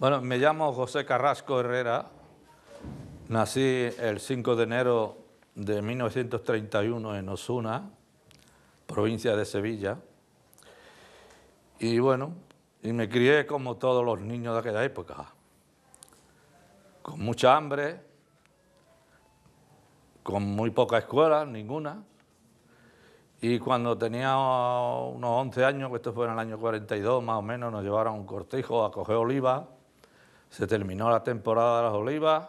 Bueno, me llamo José Carrasco Herrera. Nací el 5 de enero de 1931 en Osuna, provincia de Sevilla. Y bueno, y me crié como todos los niños de aquella época, con mucha hambre, con muy poca escuela, ninguna. Y cuando tenía unos 11 años, esto fue en el año 42 más o menos, nos llevaron a un cortijo a coger oliva. Se terminó la temporada de las olivas,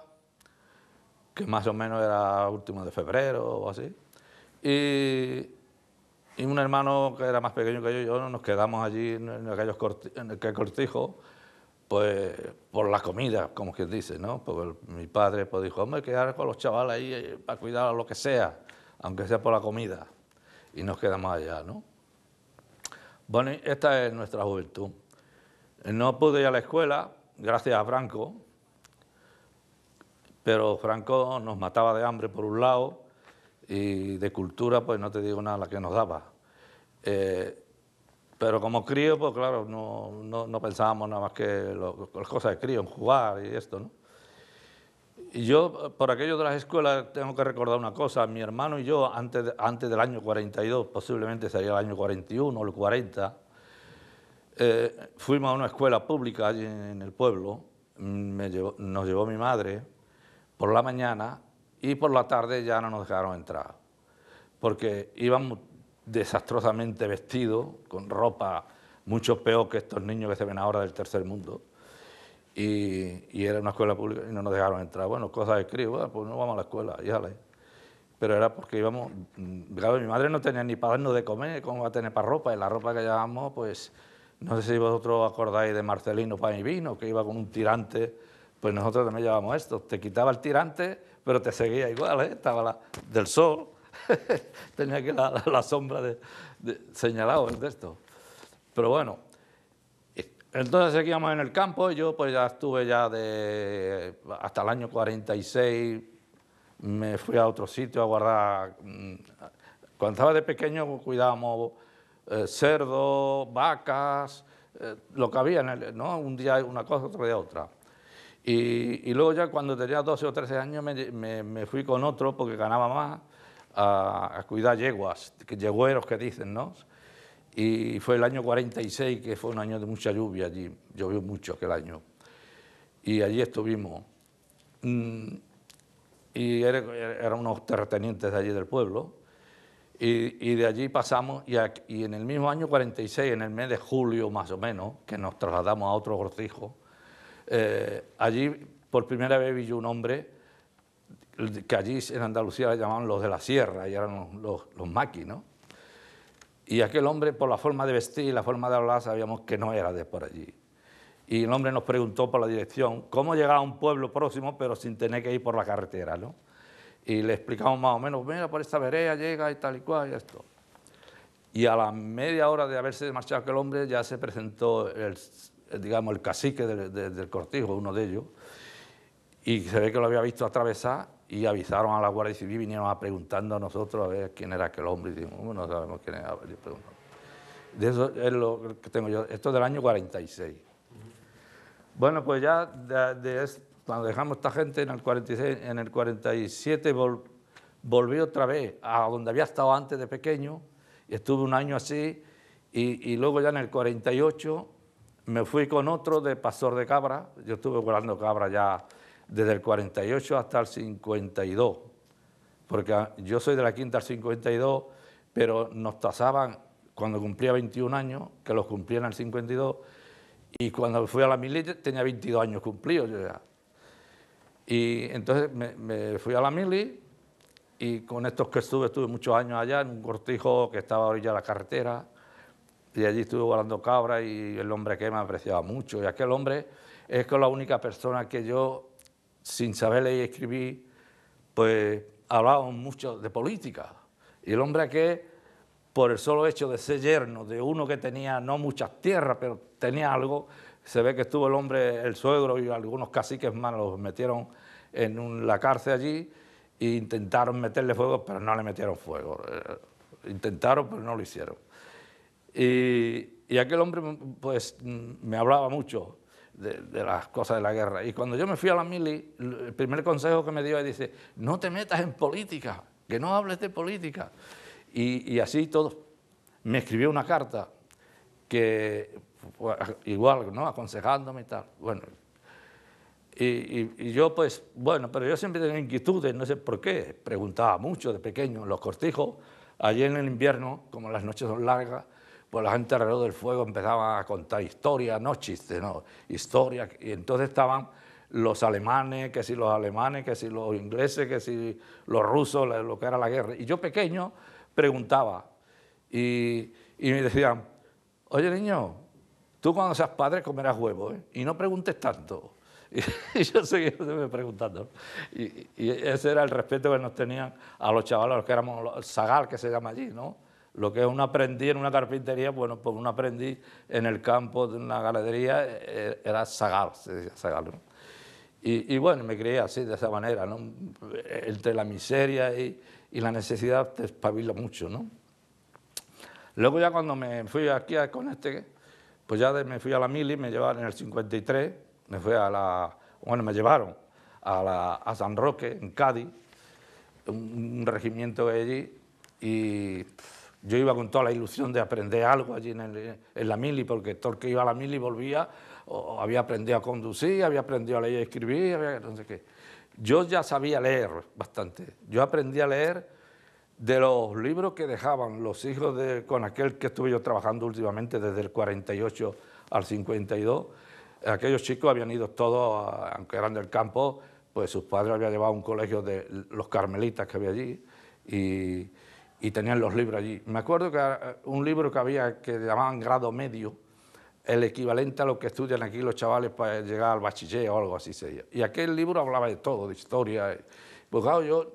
que más o menos era último de febrero o así. Y, un hermano que era más pequeño que yo y yo nos quedamos allí en, aquellos aquel cortijo, pues por la comida, como quien dice, ¿no? Porque mi padre pues, dijo, hombre, quedar con los chavales ahí eh, para cuidar a lo que sea, aunque sea por la comida. Y nos quedamos allá, ¿no? Bueno, esta es nuestra juventud. No pude ir a la escuela gracias a Franco, pero Franco nos mataba de hambre por un lado y de cultura, pues no te digo nada, la que nos daba. Eh, pero como crío, pues claro, no, pensábamos nada más que las cosas de crío, en jugar y esto, ¿no? Y yo, por aquello de las escuelas, tengo que recordar una cosa. Mi hermano y yo, antes, antes del año 42, posiblemente sería el año 41 o el 40, eh, fuimos a una escuela pública allí en el pueblo, mm, me nos llevó mi madre por la mañana y por la tarde ya no nos dejaron entrar, porque íbamos desastrosamente vestidos, con ropa mucho peor que estos niños que se ven ahora del tercer mundo. Y, era una escuela pública y no nos dejaron entrar. Bueno, cosas de crío, pues no vamos a la escuela, le. Pero era porque íbamos, mm, claro, mi madre no tenía ni para darnos de comer, ¿cómo va a tener para ropa? Y la ropa que llevábamos, pues no sé si vosotros acordáis de Marcelino Pan y Vino, que iba con un tirante, pues nosotros también llevábamos esto. Te quitaba el tirante, pero te seguía igual, ¿eh? estaba del sol, tenía que la, la sombra de, señalado de esto. Pero bueno, entonces seguíamos en el campo, yo pues ya estuve ya de, hasta el año 46, me fui a otro sitio a guardar. Mm, cuando estaba de pequeño cuidábamos eh, cerdo, vacas, eh, lo que había, en ¿no? Un día una cosa, otro día otra. Y, luego ya cuando tenía 12 o 13 años me, fui con otro, porque ganaba más, a, cuidar yeguas, que yegueros que dicen, ¿no? Y fue el año 46, que fue un año de mucha lluvia allí, llovió mucho aquel año. Y allí estuvimos. Mm, y eran unos terratenientes de allí del pueblo, y, de allí pasamos, y, en el mismo año 46, en el mes de julio más o menos, que nos trasladamos a otro cortijo, eh, allí por primera vez vi un hombre que allí en Andalucía le llamaban los de la sierra, y eran los, los, maquis, Y aquel hombre, por la forma de vestir y la forma de hablar, sabíamos que no era de por allí. Y el hombre nos preguntó por la dirección, cómo llegar a un pueblo próximo, pero sin tener que ir por la carretera, ¿no? y le explicamos más o menos, mira, por esta vereda llega y tal y cual y esto. Y a la media hora de haberse marchado aquel hombre ya se presentó el, digamos, el cacique del, cortijo, uno de ellos, y se ve que lo había visto atravesar y avisaron a la Guardia Civil, vinieron a preguntando a nosotros a ver quién era aquel hombre, y dijimos, no sabemos quién era. De eso es lo que tengo yo, esto es del año 46. Bueno, pues ya de, de, cuando dejamos esta gente en el 46, en el 47 volví otra vez a donde había estado antes de pequeño, y estuve un año así, y, luego ya en el 48 me fui con otro de pastor de cabra, yo estuve volando cabra ya desde el 48 hasta el 52, porque yo soy de la quinta al 52, pero nos tasaban cuando cumplía 21 años, que los cumplían en el 52, y cuando fui a la milita tenía 22 años cumplidos ya. Y entonces me, fui a la mili y con estos que estuve, estuve muchos años allá en un cortijo que estaba a orilla de la carretera y allí estuve volando cabra y el hombre que me apreciaba mucho. Y aquel hombre es que la única persona que yo, sin saber leer y escribir, pues hablaba mucho de política. Y el hombre que, por el solo hecho de ser yerno de uno que tenía no muchas tierras, pero tenía algo, se ve que estuvo el hombre, el suegro y algunos caciques más los metieron en la cárcel allí e intentaron meterle fuego, pero no le metieron fuego. Eh, intentaron, pero no lo hicieron. Y, aquel hombre pues, mm, me hablaba mucho de, las cosas de la guerra. Y cuando yo me fui a la mili, el primer consejo que me dio es, dice, no te metas en política, que no hables de política. Y, así todos. Me escribió una carta que pues, igual, ¿no? aconsejándome y tal. Bueno, y, yo pues, bueno, pero yo siempre tenía inquietudes, no sé por qué, preguntaba mucho de pequeño en los cortijos, allí en el invierno, como las noches son largas, pues la gente alrededor del fuego empezaba a contar historias, no chistes, no, historias, y entonces estaban los alemanes, que si los alemanes, que si los ingleses, que si los rusos, lo que era la guerra. Y yo pequeño preguntaba y, me decían, oye niño, tú cuando seas padre comerás huevos ¿eh? y no preguntes tanto. Y, yo seguía preguntando. Y, ese era el respeto que nos tenían a los chavales, los que éramos los, que se llama allí, ¿no? Lo que es un aprendiz en una carpintería, bueno, pues un aprendiz en el campo de una galería eh, era Zagal, se decía Zagal, ¿no? Y, bueno, me crié así, de esa manera, ¿no? Entre la miseria y, la necesidad te espabila mucho, ¿no? Luego ya cuando me fui aquí con este, pues ya me fui a la mili, me llevaron en el 53, me fue a la, bueno, me llevaron a, San Roque, en Cádiz, un, regimiento allí, y yo iba con toda la ilusión de aprender algo allí en, la mili, porque todo el que iba a la mili volvía, había aprendido a conducir, había aprendido a leer y escribir, entonces no qué. Yo ya sabía leer bastante. Yo aprendí a leer de los libros que dejaban los hijos de, con aquel que estuve yo trabajando últimamente desde el 48 al 52, aquellos chicos habían ido todos, aunque eran del campo, pues sus padres habían llevado a un colegio de los carmelitas que había allí y, tenían los libros allí. Me acuerdo que eh, un libro que había que llamaban grado medio, el equivalente a lo que estudian aquí los chavales para llegar al bachiller o algo así sería. Y aquel libro hablaba de todo, de historia. Eh. Pues claro, yo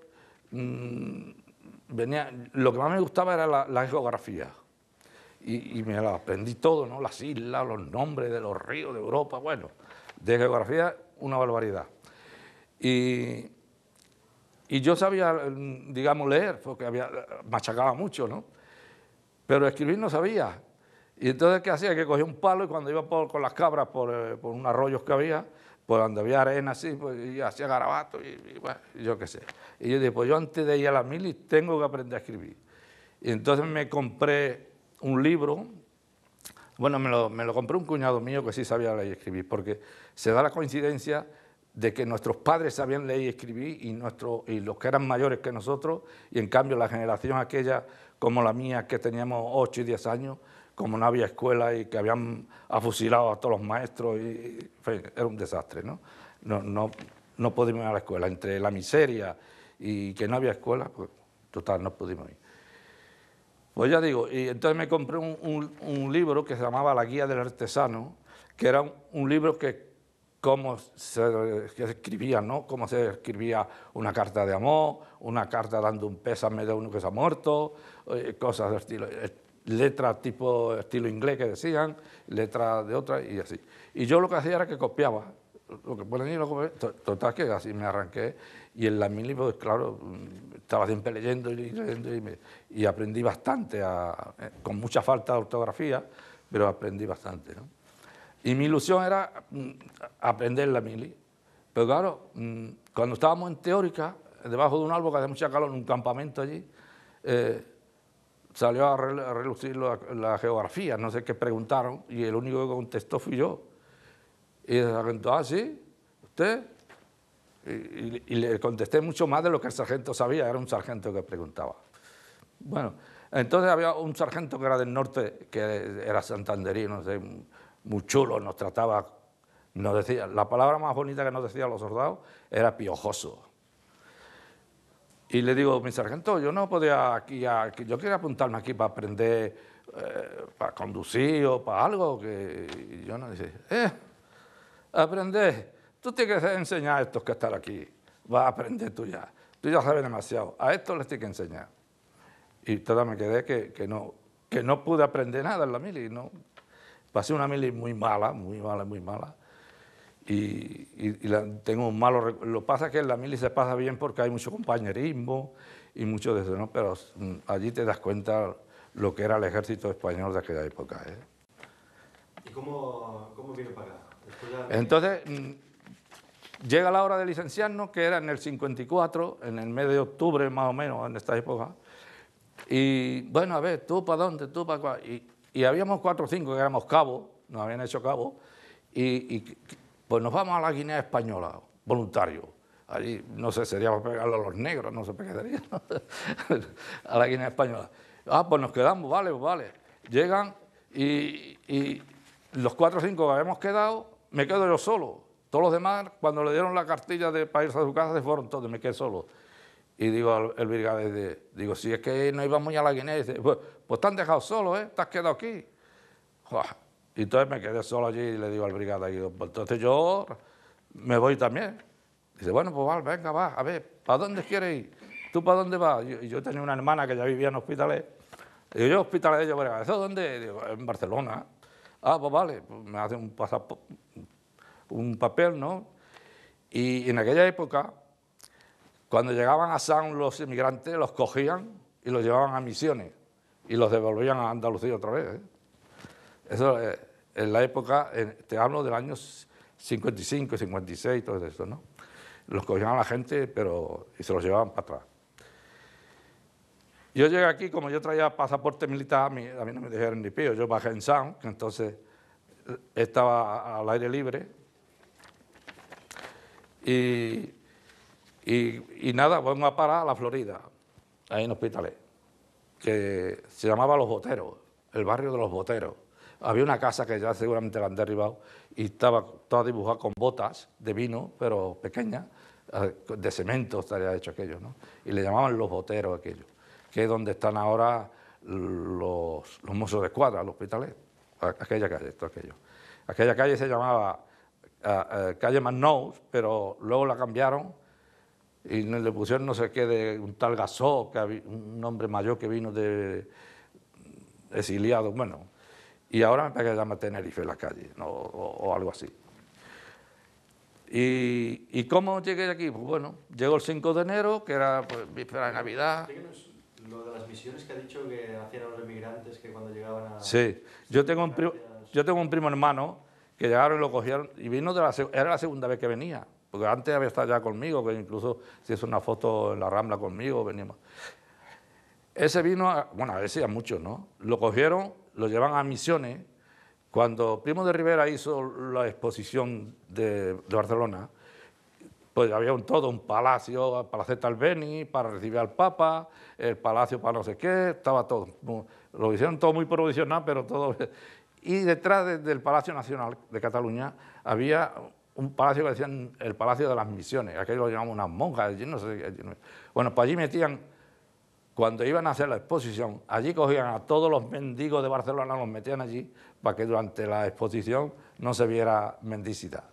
mm, venía, lo que más me gustaba era la geografía y, me aprendí todo, ¿no? Las islas, los nombres de los ríos de Europa, bueno, de geografía una barbaridad. Y, yo sabía, digamos, leer, porque había, machacaba mucho, ¿no? Pero escribir no sabía. Y entonces, ¿qué hacía? Que cogía un palo y cuando iba por, con las cabras por, eh, por unos arroyos que había, por donde había arena así, pues, y hacía garabatos y, yo qué sé. Y yo dije, pues yo antes de ir a la mili tengo que aprender a escribir. Y entonces me compré un libro, bueno, me lo, me compró un cuñado mío que sí sabía leer y escribir, porque se da la coincidencia de que nuestros padres sabían leer y escribir y, nuestro, y los que eran mayores que nosotros, y en cambio la generación aquella como la mía, que teníamos 8 y 10 años, como no había escuela y que habían afusilado a todos los maestros, y, era un desastre, ¿no? No, no, no pudimos ir a la escuela, entre la miseria y que no había escuela, pues total, no pudimos ir. Pues ya digo, y entonces me compré un, libro que se llamaba La Guía del Artesano, que era un, libro que cómo se, escribía, ¿no? Cómo se escribía una carta de amor, una carta dando un pésame de uno que se ha muerto, eh, cosas de estilo, eh, letras tipo estilo inglés que decían, letras de otra y así. Y yo lo que hacía era que copiaba, lo que pueden y lo copiaba, total que así me arranqué y en la mili, pues claro, estaba siempre leyendo y leyendo y, aprendí bastante, eh, con mucha falta de ortografía, pero aprendí bastante. Y mi ilusión era mm, aprender la mili. Pero claro, mm, cuando estábamos en teórica, debajo de un árbol que hace mucha calor en un campamento allí, eh, salió a relucir la, geografía, no sé qué preguntaron, y el único que contestó fui yo. Y se preguntó, ah, sí, usted, y, le contesté mucho más de lo que el sargento sabía, era un sargento que preguntaba. Bueno, entonces había un sargento que era del norte, que era santanderino, muy chulo, nos trataba, nos decía, la palabra más bonita que nos decían los soldados era piojoso. Y le digo, mi sargento, yo no podía aquí, yo quería apuntarme aquí para aprender, eh, para conducir o para algo, que yo no dice, eh, aprender Tú tienes que enseñar a estos que están aquí. Vas a aprender tú ya. Tú ya sabes demasiado. A estos les tienes que enseñar. Y toda me quedé que, que, no, que no pude aprender nada en la mili. No. Pasé una mili muy mala, muy mala, muy mala. Y, tengo un malo... Lo pasa que en la mili se pasa bien porque hay mucho compañerismo y mucho de eso, ¿no? Pero mm, allí te das cuenta lo que era el ejército español de aquella época. ¿eh? ¿Y cómo, cómo vino para Entonces, mm, Llega la hora de licenciarnos, que era en el 54, en el mes de octubre más o menos, en esta época. Y bueno, a ver, tú para dónde, tú para cuál. Y, habíamos cuatro o cinco que éramos cabos, nos habían hecho cabos. Y, pues nos vamos a la Guinea Española, voluntarios. Allí, no sé, sería para a los negros, no sé para a la Guinea Española. Ah, pues nos quedamos, vale, pues vale. Llegan y, y los cuatro o cinco que habíamos quedado, me quedo yo solo todos los demás, cuando le dieron la cartilla de, para irse a su casa, se fueron todos, me quedé solo. Y digo el brigadier, digo, si es que no íbamos muy a la Guinea, pues, pues, te han dejado solo, ¿eh? Te has quedado aquí. Y entonces me quedé solo allí y le digo al brigadier, pues entonces yo me voy también. Dice, bueno, pues vale, venga, va, a ver, ¿para dónde quieres ir? ¿Tú para dónde vas? Y yo, tenía una hermana que ya vivía en hospitales. Digo, yo hospitales de ella, ¿eso dónde? Digo, en Barcelona. Ah, pues vale, pues me hace un pasaporte, un papel, ¿no? Y en aquella época, cuando llegaban a San los inmigrantes los cogían y los llevaban a misiones y los devolvían a Andalucía otra vez. ¿eh? Eso eh, en la época, te hablo del año 55, 56, todo eso, ¿no? Los cogían a la gente pero, y se los llevaban para atrás. Yo llegué aquí, como yo traía pasaporte militar, a mí, no me dejaron ni pío. Yo bajé en San, que entonces eh, estaba al aire libre, y, nada, vamos a parar a la Florida, ahí en hospitales, que se llamaba Los Boteros, el barrio de Los Boteros. Había una casa que ya seguramente la han derribado y estaba toda dibujada con botas de vino, pero pequeñas, eh, de cemento estaría hecho aquello, ¿no? Y le llamaban Los Boteros aquello, que es donde están ahora los, los mozos de escuadra, los hospitales, aquella calle, todo aquello. Aquella calle se llamaba a, calle Manoz, pero luego la cambiaron y le pusieron no sé qué de un tal Gasó, un hombre mayor que vino de exiliado, bueno. Y ahora me parece que llama Tenerife la calle, o, algo así. Y, cómo llegué aquí? Pues bueno, llegó el 5 de enero, que era pues, víspera de Navidad lo de las misiones que ha dicho que hacían los emigrantes que cuando llegaban a... Sí, yo tengo yo tengo un primo hermano que llegaron y lo cogieron, y vino de la, era la segunda vez que venía, porque antes había estado ya conmigo, que incluso ...si es una foto en la Rambla conmigo, ...veníamos... Ese vino, a, bueno, a veces muchos, ¿no? Lo cogieron, lo llevan a Misiones. Cuando Primo de Rivera hizo la exposición de, Barcelona, pues había un todo, un palacio, tal Beni... para recibir al Papa, el palacio para no sé qué, estaba todo. Lo hicieron todo muy provisional, pero todo y detrás del Palacio Nacional de Cataluña había un palacio que decían el Palacio de las Misiones, aquello lo llamaban unas monjas, allí no sé, bueno, pues allí metían, cuando iban a hacer la exposición, allí cogían a todos los mendigos de Barcelona, los metían allí para que durante la exposición no se viera mendicidad.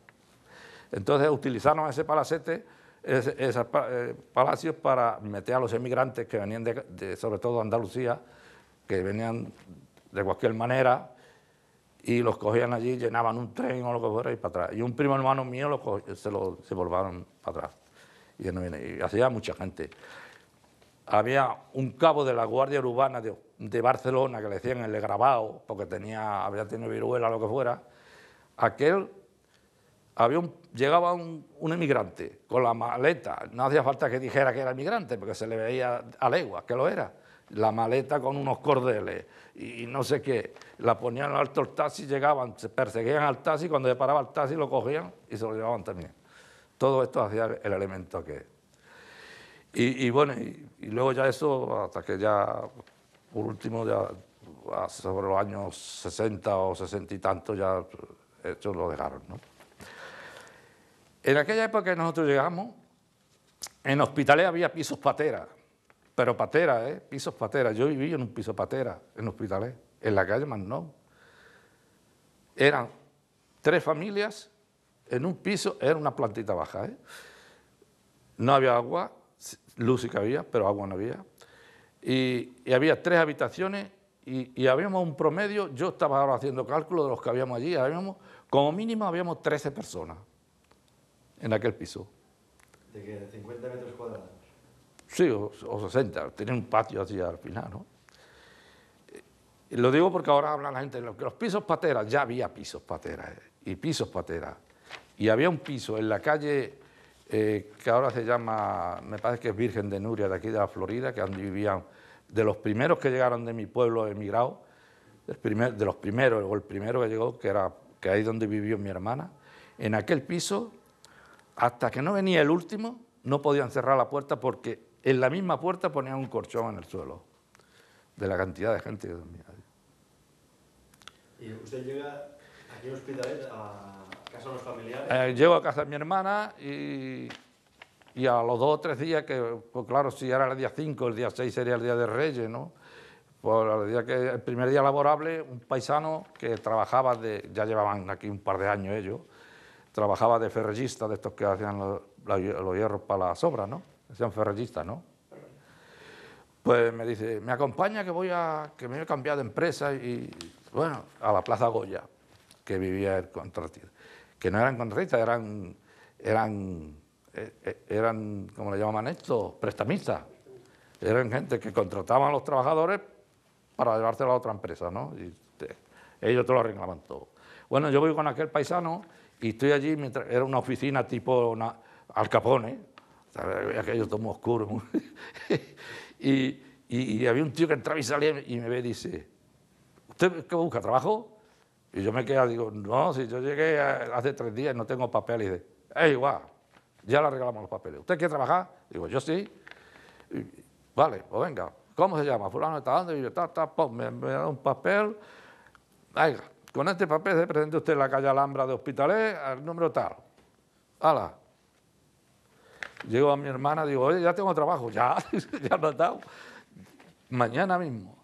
Entonces utilizaron ese palacete, esos eh, palacios para meter a los emigrantes que venían de, sobre todo de Andalucía, que venían de cualquier manera, y los cogían allí, llenaban un tren o lo que fuera y para atrás. Y un primo hermano mío se lo se volvaron para atrás. Y, no viene, y hacía mucha gente. Había un cabo de la Guardia Urbana de, de Barcelona que le decían el grabado, porque tenía, había tenido viruela o lo que fuera. Aquel había un, llegaba un, emigrante con la maleta. No hacía falta que dijera que era emigrante, porque se le veía a legua que lo era la maleta con unos cordeles y, no sé qué, la ponían al alto el taxi, llegaban, se perseguían al taxi, cuando se paraba el taxi lo cogían y se lo llevaban también. Todo esto hacía el elemento que... Y, y bueno, y, luego ya eso, hasta que ya, por último, ya ah, sobre los años 60 o 60 y tanto, ya eh, eso lo dejaron, En aquella época que nosotros llegamos, en hospitales había pisos pateras, pero patera, ¿eh? pisos patera. Yo viví en un piso patera, en hospitales, en la calle no Eran tres familias en un piso, era una plantita baja. ¿eh? No había agua, luz sí que había, pero agua no había. Y, había tres habitaciones y, habíamos un promedio, yo estaba ahora haciendo cálculo de los que habíamos allí, habíamos, como mínimo habíamos 13 personas en aquel piso. ¿De qué? ¿De 50 metros cuadrados? Sí, o, 60, tiene un patio así al final, ¿no? Y eh, lo digo porque ahora habla la gente de los pisos pateras, ya había pisos pateras eh, y pisos pateras. Y había un piso en la calle eh, que ahora se llama, me parece que es Virgen de Nuria, de aquí de la Florida, que donde vivían de los primeros que llegaron de mi pueblo emigrado, de los primeros, o el primero que llegó, que era que ahí donde vivió mi hermana, en aquel piso, hasta que no venía el último, no podían cerrar la puerta porque en la misma puerta ponían un corchón en el suelo, de la cantidad de gente que dormía. ¿Y usted llega aquí al hospital, a casa de los familiares? Eh, llego a casa de mi hermana y, y a los dos o tres días, que pues claro, si era el día 5, el día 6 sería el día de Reyes, ¿no? Por pues el, día que, el primer día laborable, un paisano que trabajaba de, ya llevaban aquí un par de años ellos, trabajaba de ferrellista, de estos que hacían los, hierros para las sobra, ¿no? ferrellistas, ¿no? Pues me dice, me acompaña que voy a, que me he cambiado de empresa y, bueno, a la Plaza Goya, que vivía el contratista. Que no eran contratistas, eran, eran, eh, eh, eran, ¿cómo le llamaban esto? Prestamistas. Eran gente que contrataban a los trabajadores para llevárselo a la otra empresa, ¿no? Y ellos te lo arreglaban todo. Bueno, yo voy con aquel paisano y estoy allí, era una oficina tipo Al Capone, Aquello todo oscuro. y, había un tío que entraba y salía y me ve y dice, ¿usted qué busca? ¿Trabajo? Y yo me quedo digo, no, si yo llegué hace tres días y no tengo papel. Y dice, es eh, igual, ya le regalamos los papeles. ¿Usted quiere trabajar? Digo, yo sí. vale, pues venga, ¿cómo se llama? Fulano está dando y yo, está está me, da un papel. Venga, con este papel se presenta usted en la calle Alhambra de Hospitalet al número tal. Ala, Llego a mi hermana, digo, oye, ya tengo trabajo, ya, ya lo he dado. Mañana mismo.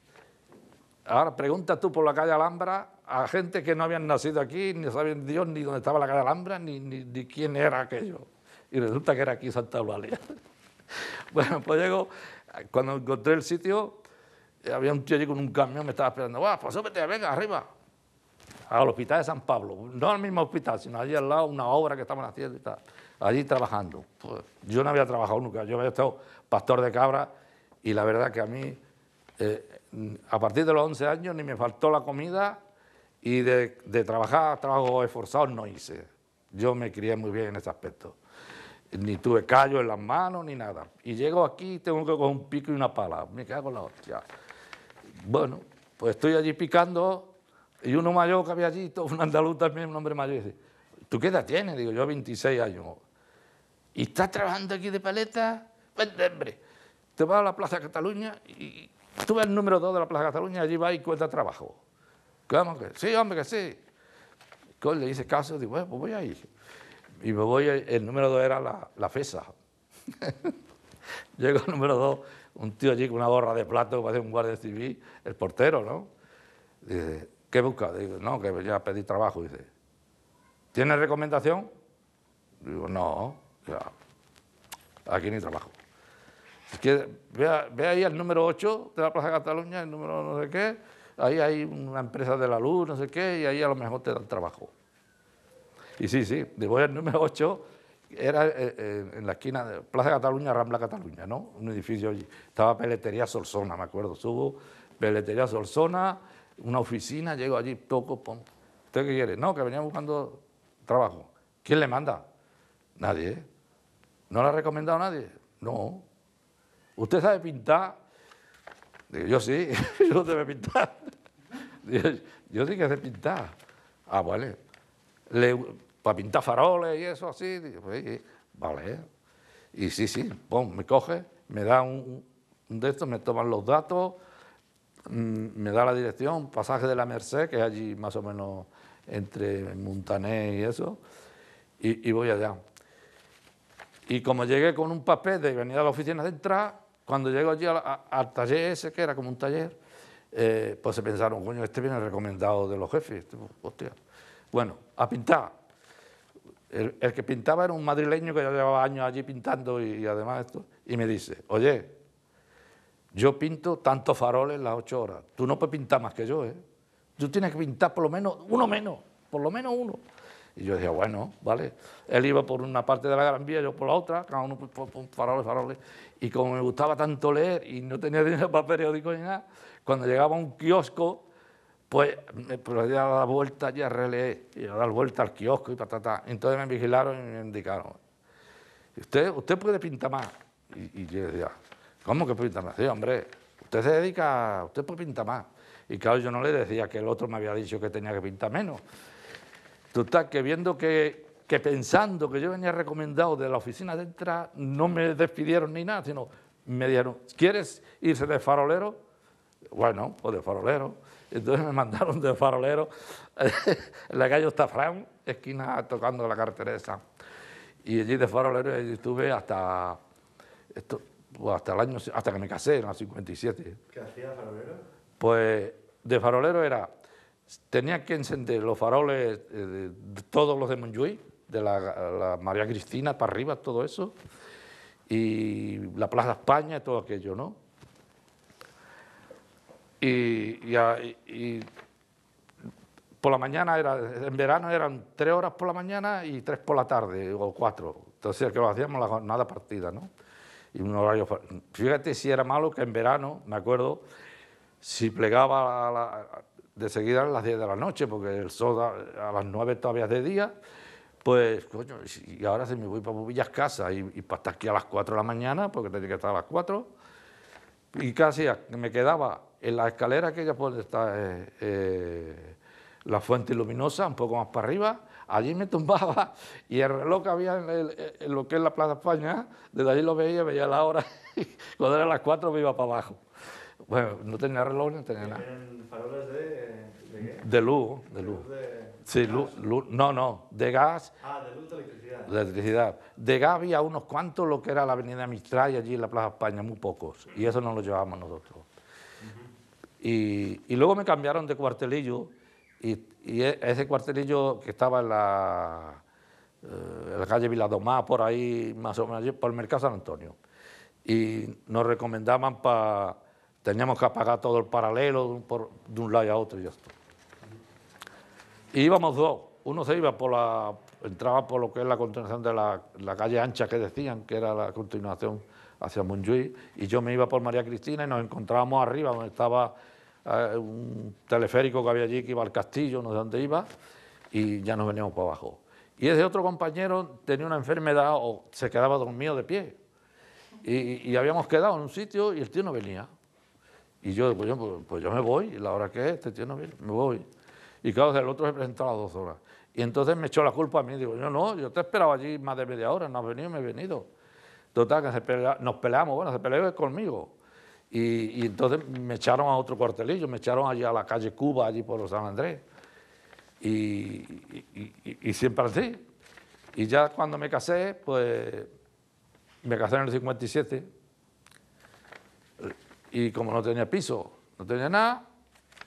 Ahora pregunta tú por la calle Alhambra a gente que no habían nacido aquí, ni sabían Dios ni dónde estaba la calle Alhambra, ni, ni, quién era aquello. Y resulta que era aquí Santa Eulalia. bueno, pues llego, cuando encontré el sitio, había un tío allí con un camión, me estaba esperando, va, pues súbete, venga, arriba al hospital de San Pablo, no al mismo hospital, sino allí al lado, una obra que estaban haciendo y tal, allí trabajando. Pues, yo no había trabajado nunca, yo había estado pastor de cabra y la verdad que a mí, eh, a partir de los 11 años, ni me faltó la comida y de, trabajar, trabajo esforzado no hice. Yo me crié muy bien en ese aspecto. Ni tuve callo en las manos ni nada. Y llego aquí y tengo que coger un pico y una pala. Me cago con la hostia. Bueno, pues estoy allí picando y uno mayor que había allí, todo un andaluz también, un hombre mayor, dice, ¿tú qué edad tienes? Digo, yo 26 años. ¿Y estás trabajando aquí de paleta? Vente, pues, hombre. Te vas a la Plaza Cataluña y tú ves el número 2 de la Plaza Cataluña, allí vas y cuenta trabajo. ¿Cómo que? Sí, hombre, que sí. le hice caso, digo, bueno, pues voy a ir. Y me voy, el número 2 era la, la FESA. Llego al número 2, un tío allí con una gorra de plato, que parece un guardia civil, el portero, ¿no? Dice, ¿Qué busca? Digo, no, que a pedir trabajo. Dice, ¿tienes recomendación? Digo, no, aquí ni trabajo. ve ahí el número 8 de la Plaza Cataluña, el número no sé qué, ahí hay una empresa de la luz, no sé qué, y ahí a lo mejor te dan trabajo. Y sí, sí, digo, el número 8 era eh, eh, en la esquina de Plaza Cataluña, Rambla Cataluña, ¿no? Un edificio allí. Estaba Peletería Solsona, me acuerdo, subo, Peletería Solsona, una oficina, llego allí, toco, pum. ¿Usted qué quiere? No, que venía buscando trabajo. ¿Quién le manda? Nadie. ¿No le ha recomendado nadie? No. ¿Usted sabe pintar? Digo, yo sí, yo no debe pintar. Digo, yo sí que sé pintar. Ah, vale. Le, para pintar faroles y eso así. Digo, pues, vale. Y sí, sí, pum, me coge, me da un de estos, me toman los datos, Mm, me da la dirección, pasaje de la Merced, que es allí más o menos entre Montané y eso, y, voy allá. Y como llegué con un papel de venir a la oficina de entrada, cuando llego allí al taller ese, que era como un taller, eh, pues se pensaron, coño, este viene recomendado de los jefes. Este, bueno, a pintar. El, que pintaba era un madrileño que ya llevaba años allí pintando y además esto. Y me dice, oye, yo pinto tantos faroles en las ocho horas. Tú no puedes pintar más que yo, ¿eh? Tú tienes que pintar por lo menos uno menos, por lo menos uno. Y yo decía, bueno, vale. Él iba por una parte de la Gran Vía, yo por la otra, cada uno por, faroles, faroles. Y como me gustaba tanto leer y no tenía dinero para periódicos ni nada, cuando llegaba a un kiosco, pues me podía dar la vuelta y a releer, y a dar vuelta al kiosco y patata. Entonces me vigilaron y me indicaron, usted, usted puede pintar más. Y, y yo decía, ¿Cómo que pinta más? hombre, usted se dedica, usted puede pintar más. Y claro, yo no le decía que el otro me había dicho que tenía que pintar menos. Tú estás que viendo que, que pensando que yo venía recomendado de la oficina de entrada, no me despidieron ni nada, sino me dijeron, ¿quieres irse de farolero? Bueno, pues de farolero. Entonces me mandaron de farolero en la calle Ostafrán, esquina tocando la carretera esa. Y allí de farolero estuve hasta... Esto, pues hasta el año, hasta que me casé, en los 57. ¿Qué hacía farolero? Pues de farolero era, tenía que encender los faroles, eh, de, todos los de Monjuí, de la, María Cristina para arriba, todo eso, y la Plaza España, todo aquello, ¿no? Y, por la mañana, era, en verano eran tres horas por la mañana y tres por la tarde, o cuatro. Entonces, que lo hacíamos la jornada partida, ¿no? y horario... Fíjate si era malo que en verano, me acuerdo, si plegaba de seguida a las 10 de la noche, porque el sol a, las 9 todavía es de día, pues, coño, y ahora si me voy para Bubillas Casa y, y, para estar aquí a las 4 de la mañana, porque tenía que estar a las 4, y casi me quedaba en la escalera que ya puede estar eh, eh, la fuente luminosa, un poco más para arriba, allí me tumbaba y el reloj que había en, lo que es la Plaza España, desde allí lo veía, veía la hora, cuando era las cuatro me iba para abajo. Bueno, no tenía reloj, no tenía nada. ¿Eran de, de De luz, de luz. sí, luz, no, no, de gas. Ah, de luz de electricidad. De electricidad. De gas había unos cuantos, lo que era la avenida Mistral y allí en la Plaza España, muy pocos. Y eso no lo llevábamos nosotros. y, y luego me cambiaron de cuartelillo y, e, ese cuartelillo que estaba en la, eh, calle Viladomá, por ahí, más o menos, por el Mercado San Antonio. Y nos recomendaban para. Teníamos que apagar todo el paralelo de un, lado a otro y ya Y íbamos dos. Uno se iba por la. entraba por lo que es la continuación de la, la calle ancha que decían, que era la continuación hacia Montjuic, y yo me iba por María Cristina y nos encontrábamos arriba, donde estaba un teleférico que había allí que iba al castillo, no sé dónde iba, y ya nos veníamos para abajo. Y ese otro compañero tenía una enfermedad o se quedaba dormido de pie. Y, habíamos quedado en un sitio y el tío no venía. Y yo, pues yo, pues, pues yo me voy, y la hora que es, este tío no viene, me voy. Y claro, el otro se presentó a las dos horas. Y entonces me echó la culpa a mí. Digo, yo no, yo te esperaba allí más de media hora, no has venido, me he venido. Total, que nos peleamos, bueno, se peleó conmigo. Y, entonces me echaron a otro cuartelillo, me echaron allí a la calle Cuba, allí por San Andrés. Y, siempre así. Y ya cuando me casé, pues me casé en el 57. Y como no tenía piso, no tenía nada,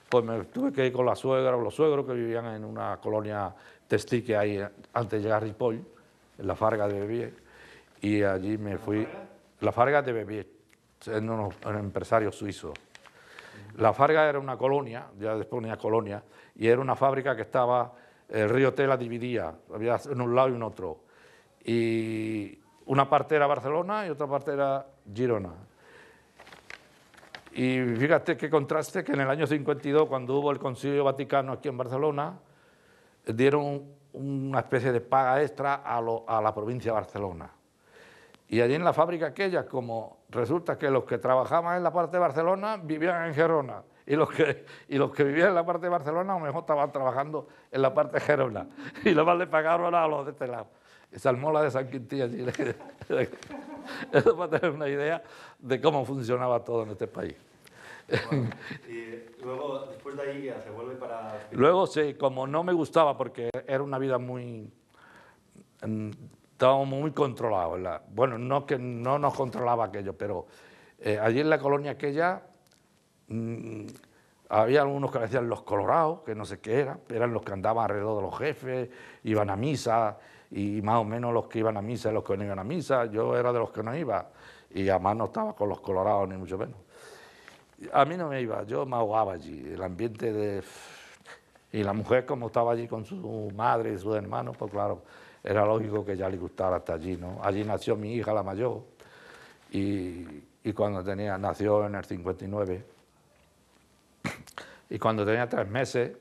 pues me tuve que ir con la suegra o los suegros que vivían en una colonia testique ahí antes de llegar a Ripoll, en la Farga de Bebier. Y allí me fui. ¿La Farga de Bebé siendo un empresario suizo. La Farga era una colonia, ya después una colonia, y era una fábrica que estaba, el río Tela dividía, había en un lado y en otro. Y una parte era Barcelona y otra parte era Girona. Y fíjate qué contraste que en el año 52, cuando hubo el Concilio Vaticano aquí en Barcelona, dieron una especie de paga extra a la provincia de Barcelona. Y allí en la fábrica aquella, como resulta que los que trabajaban en la parte de Barcelona vivían en Gerona, y los que, los que vivían en la parte de Barcelona a lo mejor estaban trabajando en la parte de Gerona, y lo más le pagaron a los de este lado. Salmola de San Quintín allí. Eso para tener una idea de cómo funcionaba todo en este país. y eh, luego, después de ahí, se vuelve para... Luego, sí, como no me gustaba, porque era una vida muy mm, estábamos muy controlados. ¿verdad? Bueno, no que no nos controlaba aquello, pero eh, allí en la colonia aquella mm, había algunos que decían los colorados, que no sé qué eran, eran los que andaban alrededor de los jefes, iban a misa, y más o menos los que iban a misa y los que no iban a misa. Yo era de los que no iba, y además no estaba con los colorados, ni mucho menos. A mí no me iba, yo me ahogaba allí, el ambiente de... Y la mujer, como estaba allí con su madre y sus hermanos, pues claro, era lógico que ya le gustara hasta allí. ¿no? Allí nació mi hija, la mayor, y, cuando tenía, nació en el 59. Y cuando tenía tres meses,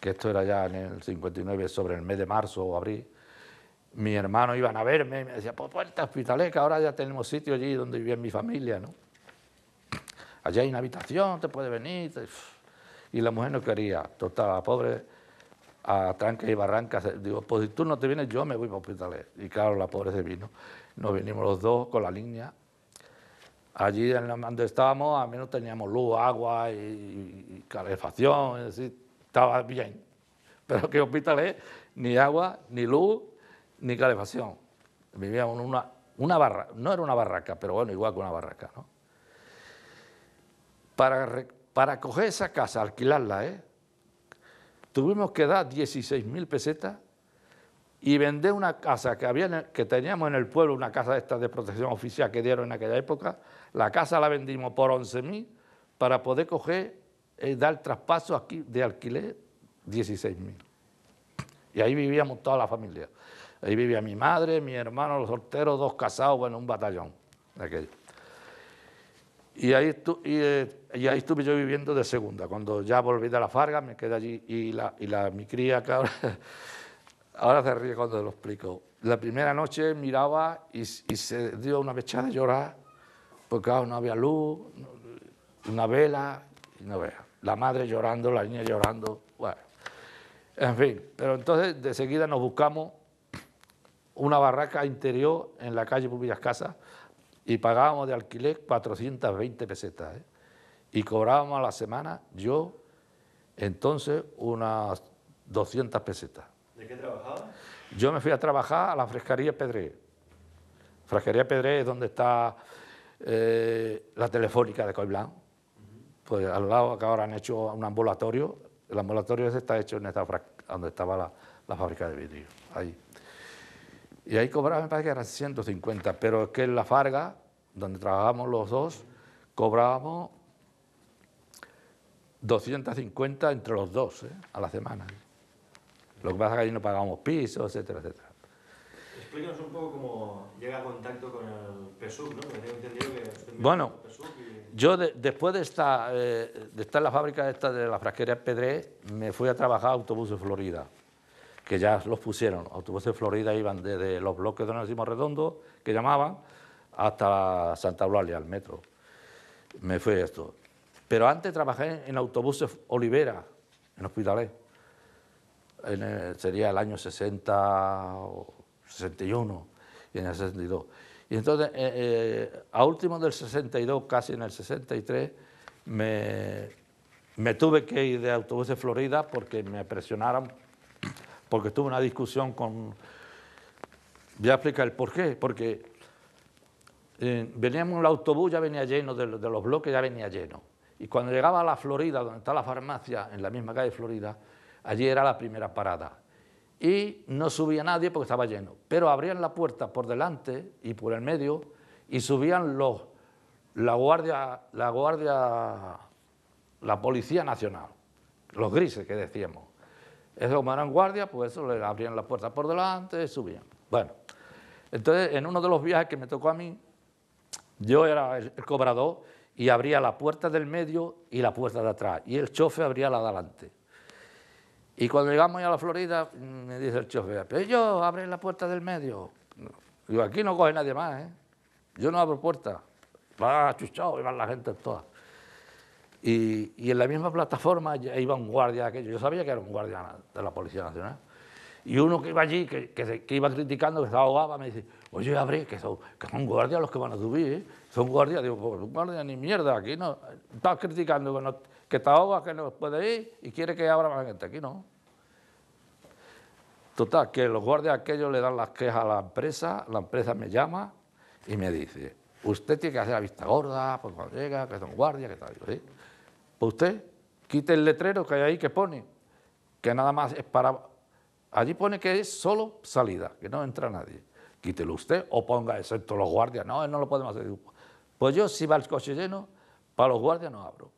que esto era ya en el 59, sobre el mes de marzo o abril, mi hermano iban a verme y me decía, pues puerta hospitalesca ahora ya tenemos sitio allí donde vivía mi familia, ¿no? Allí hay una habitación, te puedes venir. Y la mujer no quería, total, la pobre a tranques y barrancas. Eh, digo, pues si tú no te vienes, yo me voy para hospitales. Y claro, la pobre se vino. Nos vinimos los dos con la línea. Allí en donde estábamos, a menos teníamos luz, agua y, calefacción, es decir, estaba bien. Pero qué hospitales, ni agua, ni luz, ni calefacción. Vivíamos en una, una barra, no era una barraca, pero bueno, igual que una barraca. ¿no? Para, para coger esa casa, alquilarla, ¿eh? Tuvimos que dar 16 mil pesetas y vender una casa que, había, que teníamos en el pueblo, una casa esta de protección oficial que dieron en aquella época. La casa la vendimos por 11 mil para poder coger y eh, dar traspaso aquí de alquiler 16 mil. Y ahí vivíamos toda la familia. Ahí vivía mi madre, mi hermano, los solteros, dos casados, bueno, un batallón de aquello. Y ahí, eh, y, ahí, estuve yo viviendo de segunda. Cuando ya volví de la Farga, me quedé allí y, la, y la, mi cría, ahora se ríe cuando lo explico. La primera noche miraba y, se dio una pechada de llorar, porque no había luz, una vela, no La madre llorando, la niña llorando, bueno. En fin, pero entonces de seguida nos buscamos una barraca interior en la calle Pubillas Casas, y pagábamos de alquiler 420 pesetas. ¿eh? Y cobrábamos a la semana, yo, entonces, unas 200 pesetas. ¿De qué trabajaba? Yo me fui a trabajar a la frescaría Pedré. Frescaría Pedré es donde está eh, la telefónica de Coiblán. Pues al lado que ahora han hecho un ambulatorio, el ambulatorio ese está hecho en esta donde estaba la, la fábrica de vidrio, ahí. Y ahí cobraba, me parece que eran 150, pero es que en La Farga, donde trabajábamos los dos, cobrábamos 250 entre los dos ¿eh? a la semana. Lo que pasa es que allí no pagábamos pisos, etcétera, etcétera. Explícanos un poco cómo llega a contacto con el PSUV, ¿no? entendido bueno, yo después de, estar eh, de estar en la fábrica de la frasquería Pedré, me fui a trabajar a de Florida que ya los pusieron. Autobuses de Florida iban desde los bloques de Redondo, que llamaban, hasta Santa Eulalia, al metro. Me fue esto. Pero antes trabajé en autobuses Olivera, en Hospitalet. En sería el año 60 o 61 y en el 62. Y entonces, eh, eh, a último del 62, casi en el 63, me, me tuve que ir de autobuses Florida porque me presionaron porque tuve una discusión con... Voy a explicar el por qué, porque eh, veníamos en el autobús, ya venía lleno, de, de, los bloques ya venía lleno. Y cuando llegaba a la Florida, donde está la farmacia, en la misma calle Florida, allí era la primera parada. Y no subía nadie porque estaba lleno, pero abrían la puerta por delante y por el medio y subían los, la guardia, la guardia, la policía nacional, los grises que decíamos. Es como eran guardias, pues eso le abrían las puertas por delante, subían. Bueno, entonces en uno de los viajes que me tocó a mí, yo era el cobrador y abría la puerta del medio y la puerta de atrás, y el chofer abría la de adelante. Y cuando llegamos a la Florida, mm, me dice el chofer, pero pues yo abren la puerta del medio. yo, aquí no coge nadie más, ¿eh? Yo no abro puerta. Va, chuchado, y va la gente toda. Y, en la misma plataforma iba un guardia, aquello. yo sabía que era un guardia de la Policía Nacional. Y uno que iba allí, que, que, iba criticando, que se ahogaba, me dice, oye, abre, que son, que son guardias los que van a subir, ¿eh? Son guardias, digo, pues un guardia ni mierda, aquí no. Estás criticando que, que te ahogas, que no puede ir y quiere que abra más gente, aquí no. Total, que los guardias aquellos le dan las quejas a la empresa, la empresa me llama y me dice, usted tiene que hacer la vista gorda, pues cuando llega, que son guardias, que tal. Pues usted quite el letrero que hay ahí que pone, que nada más es para... Allí pone que es solo salida, que no entra nadie. Quítelo usted o ponga, excepto los guardias. No, no lo podemos hacer. Pues yo, si va el coche lleno, para los guardias no abro.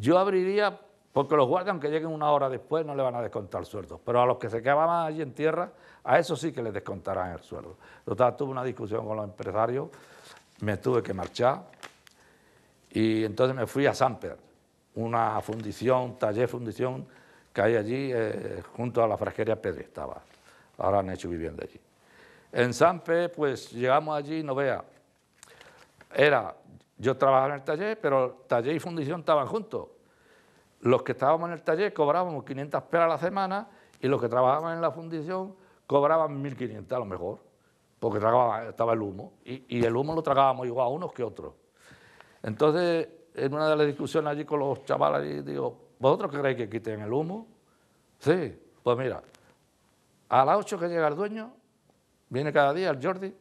Yo abriría, porque los guardias, aunque lleguen una hora después, no le van a descontar sueldo Pero a los que se quedaban allí en tierra, a eso sí que les descontarán el sueldo. entonces tuve una discusión con los empresarios, me tuve que marchar, y entonces me fui a Samper, una fundición, taller fundición que hay allí eh, junto a la frasquería Pedri, estaba. Ahora han hecho vivienda allí. En Samper, pues llegamos allí, no vea. Era, yo trabajaba en el taller, pero taller y fundición estaban juntos. Los que estábamos en el taller cobrábamos 500 peras a la semana y los que trabajaban en la fundición cobraban 1.500 a lo mejor, porque tragaba, estaba el humo. Y, y el humo lo tragábamos igual a unos que otros. Entonces, en una de las discusiones allí con los chavales, digo, ¿vosotros creéis que quiten el humo? Sí, pues mira, a las 8 que llega el dueño, viene cada día el Jordi,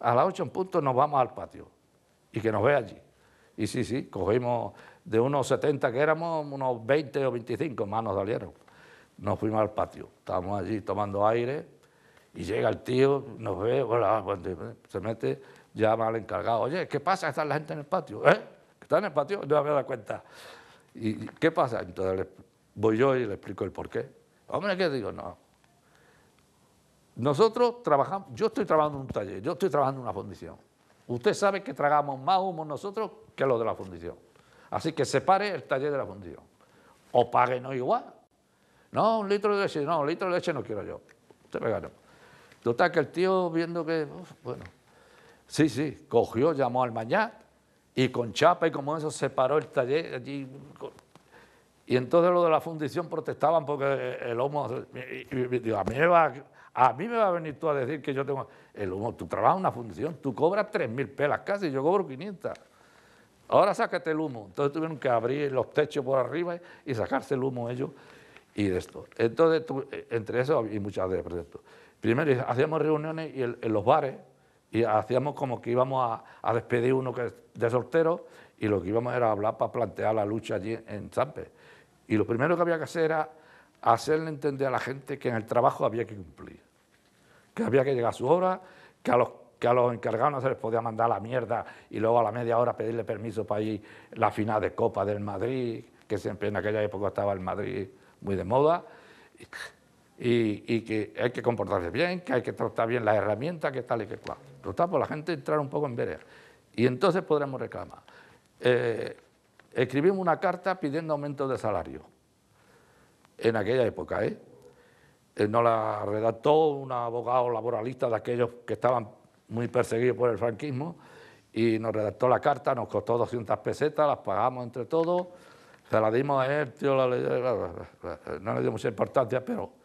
a las 8 en punto nos vamos al patio y que nos vea allí. Y sí, sí, cogimos de unos 70 que éramos, unos 20 o 25 más nos salieron. Nos fuimos al patio, estábamos allí tomando aire y llega el tío, nos ve, hola, se mete llama al encargado, oye, ¿qué pasa? Está la gente en el patio. ¿Eh? ¿Está en el patio? Yo me he dado cuenta. ¿Y qué pasa? Entonces voy yo y le explico el porqué. Hombre, ¿qué digo? No. Nosotros trabajamos, yo estoy trabajando en un taller, yo estoy trabajando en una fundición. Usted sabe que tragamos más humo nosotros que lo de la fundición. Así que separe el taller de la fundición. O pague no igual. No, un litro de leche, no, un litro de leche no quiero yo. Usted Te regalo. Total, que el tío viendo que, bueno, Sí, sí, cogió, llamó al Mañat y con chapa y como eso separó el taller allí. Y entonces lo de la fundición protestaban porque el humo, a mí me va a mí me va a venir tú a decir que yo tengo el humo. Tú trabajas en una fundición, tú cobras 3.000 pelas casi, yo cobro 500. Ahora sácate el humo. Entonces tuvieron que abrir los techos por arriba y sacarse el humo ellos y esto. Entonces, entre eso y muchas de Primero hacíamos reuniones y en los bares y hacíamos como que íbamos a, a despedir uno que, de soltero y lo que íbamos era hablar para plantear la lucha allí en Zampe. Y lo primero que había que hacer era hacerle entender a la gente que en el trabajo había que cumplir, que había que llegar a su hora, que a los, que a los encargados no se les podía mandar la mierda y luego a la media hora pedirle permiso para ir la final de Copa del Madrid, que siempre en aquella época estaba el Madrid muy de moda y, que hay que comportarse bien, que hay que tratar bien las herramientas, que tal y que cual. está por la gente entrar un poco en veras. Y entonces podremos reclamar. Eh, escribimos una carta pidiendo aumento de salario. En aquella época, ¿eh? ¿eh? no la redactó un abogado laboralista de aquellos que estaban muy perseguidos por el franquismo, y nos redactó la carta, nos costó 200 pesetas, las pagamos entre todos, se la dimos a él, no le dio mucha importancia, pero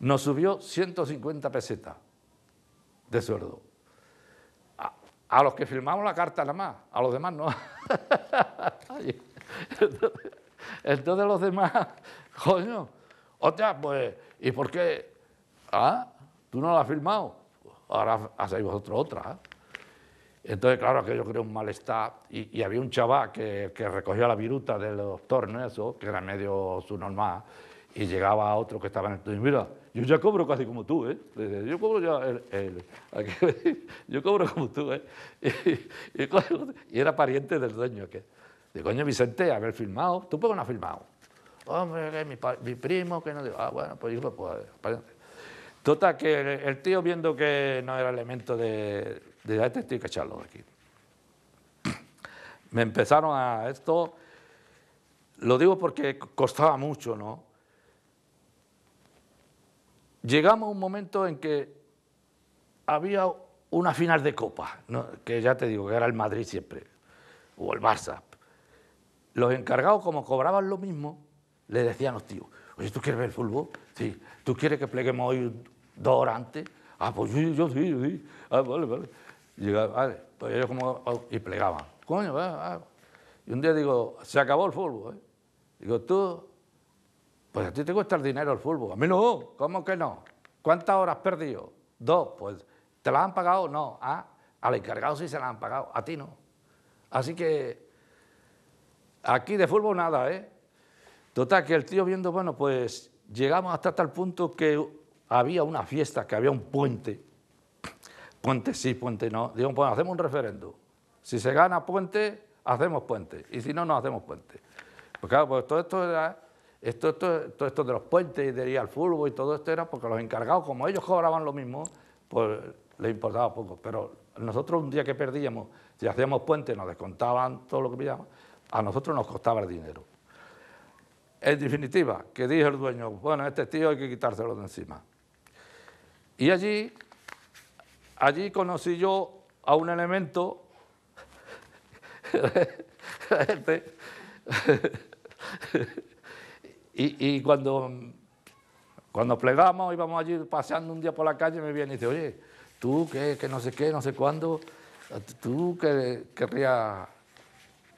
nos subió 150 pesetas de sueldo. A, los que firmamos la carta nada más, a los demás no. entonces, los demás, coño, otra, pues, ¿y por qué? ¿Ah? ¿Tú no la has firmado? Ahora hacéis vosotros otra. ¿eh? Entonces, claro, aquello creó un malestar. Y, había un chaval que, recogió la viruta del doctor, ¿no? Eso, que era medio su normal, y llegaba otro que estaba en el... Y mira, yo ya cobro casi como tú, ¿eh? Yo cobro ya. El, yo cobro como tú, ¿eh? Y, era pariente del dueño. que De coño, Vicente, haber filmado. ¿Tú por qué no has filmado? Hombre, que mi, mi, primo, que no. Digo, ah, bueno, pues yo, pues, pariente. Total, que el, tío viendo que no era elemento de. de este tío cacharlo de aquí. Me empezaron a esto. Lo digo porque costaba mucho, ¿no? llegamos a un momento en que había una final de copa, que ya te digo que era el Madrid siempre, o el Barça. Los encargados, como cobraban lo mismo, le decían a los tíos, oye, ¿tú quieres ver el fútbol? Sí. ¿Tú quieres que pleguemos hoy dos horas antes? Ah, pues yo, yo sí, yo sí. Ah, vale, vale. Y, vale. Ah, pues ellos como, oh, y plegaban. Coño, va, Y un día digo, se acabó el fútbol. ¿eh? Digo, tú pues a ti te cuesta el dinero el fútbol. A mí no, ¿cómo que no? ¿Cuántas horas perdido? Dos, pues ¿te las han pagado? No. A ah, al encargado sí se las han pagado, a ti no. Así que aquí de fútbol nada, ¿eh? Total, que el tío viendo, bueno, pues llegamos hasta tal punto que había una fiesta, que había un puente. Puente sí, puente no. Digo, pues hacemos un referendo. Si se gana puente, hacemos puente. Y si no, no hacemos puente. Pues claro, pues todo esto era esto, todo esto de los puentes, y de ir al fútbol y todo esto era porque los encargados, como ellos cobraban lo mismo, pues les importaba poco. Pero nosotros un día que perdíamos, si hacíamos puentes, nos descontaban todo lo que pillábamos, a nosotros nos costaba el dinero. En definitiva, que dijo el dueño, bueno, este tío hay que quitárselo de encima. Y allí, allí conocí yo a un elemento, Y, cuando, cuando plegamos íbamos allí paseando un día por la calle, me viene y dice, oye, tú que, no sé qué, no sé cuándo, tú que querrías,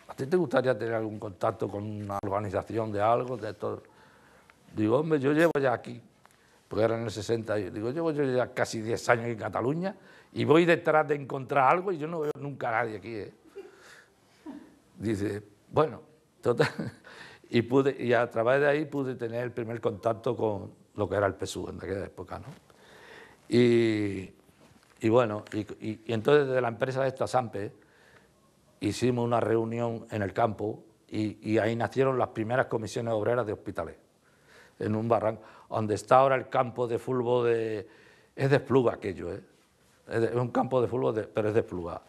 ¿a ti te gustaría tener algún contacto con una organización de algo, de todo? Digo, hombre, yo llevo ya aquí, porque era en el 60, digo, llevo ya casi 10 años en Cataluña y voy detrás de encontrar algo y yo no veo nunca a nadie aquí. ¿eh? Dice, bueno, total. Y, pude, y a través de ahí pude tener el primer contacto con lo que era el PSU en aquella época. ¿no? Y, bueno, y, entonces desde la empresa esta, Sampe, hicimos una reunión en el campo y, ahí nacieron las primeras comisiones obreras de hospitales, en un barranco, donde está ahora el campo de fútbol de... Es de Espluga aquello, ¿eh? es, un campo de fútbol, de, pero es de Espluga,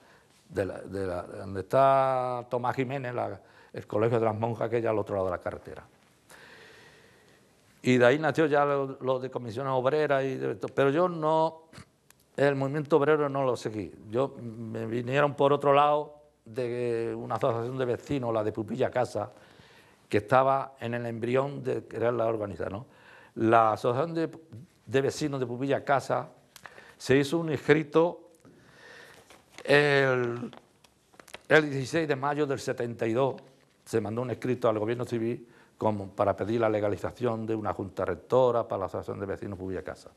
donde está Tomás Jiménez, la, el colegio de las monjas que es al otro lado de la carretera. Y de ahí nació ya lo, de comisiones obreras, y de, pero yo no, el movimiento obrero no lo seguí. Yo me vinieron por otro lado de una asociación de vecinos, la de Pupilla Casa, que estaba en el embrión de crear la organización. La asociación de, vecinos de Pupilla Casa se hizo un escrito el, el 16 de mayo del 72 se mandó un escrito al gobierno civil para pedir la legalización de una junta rectora para la asociación de vecinos Pubilla Casa,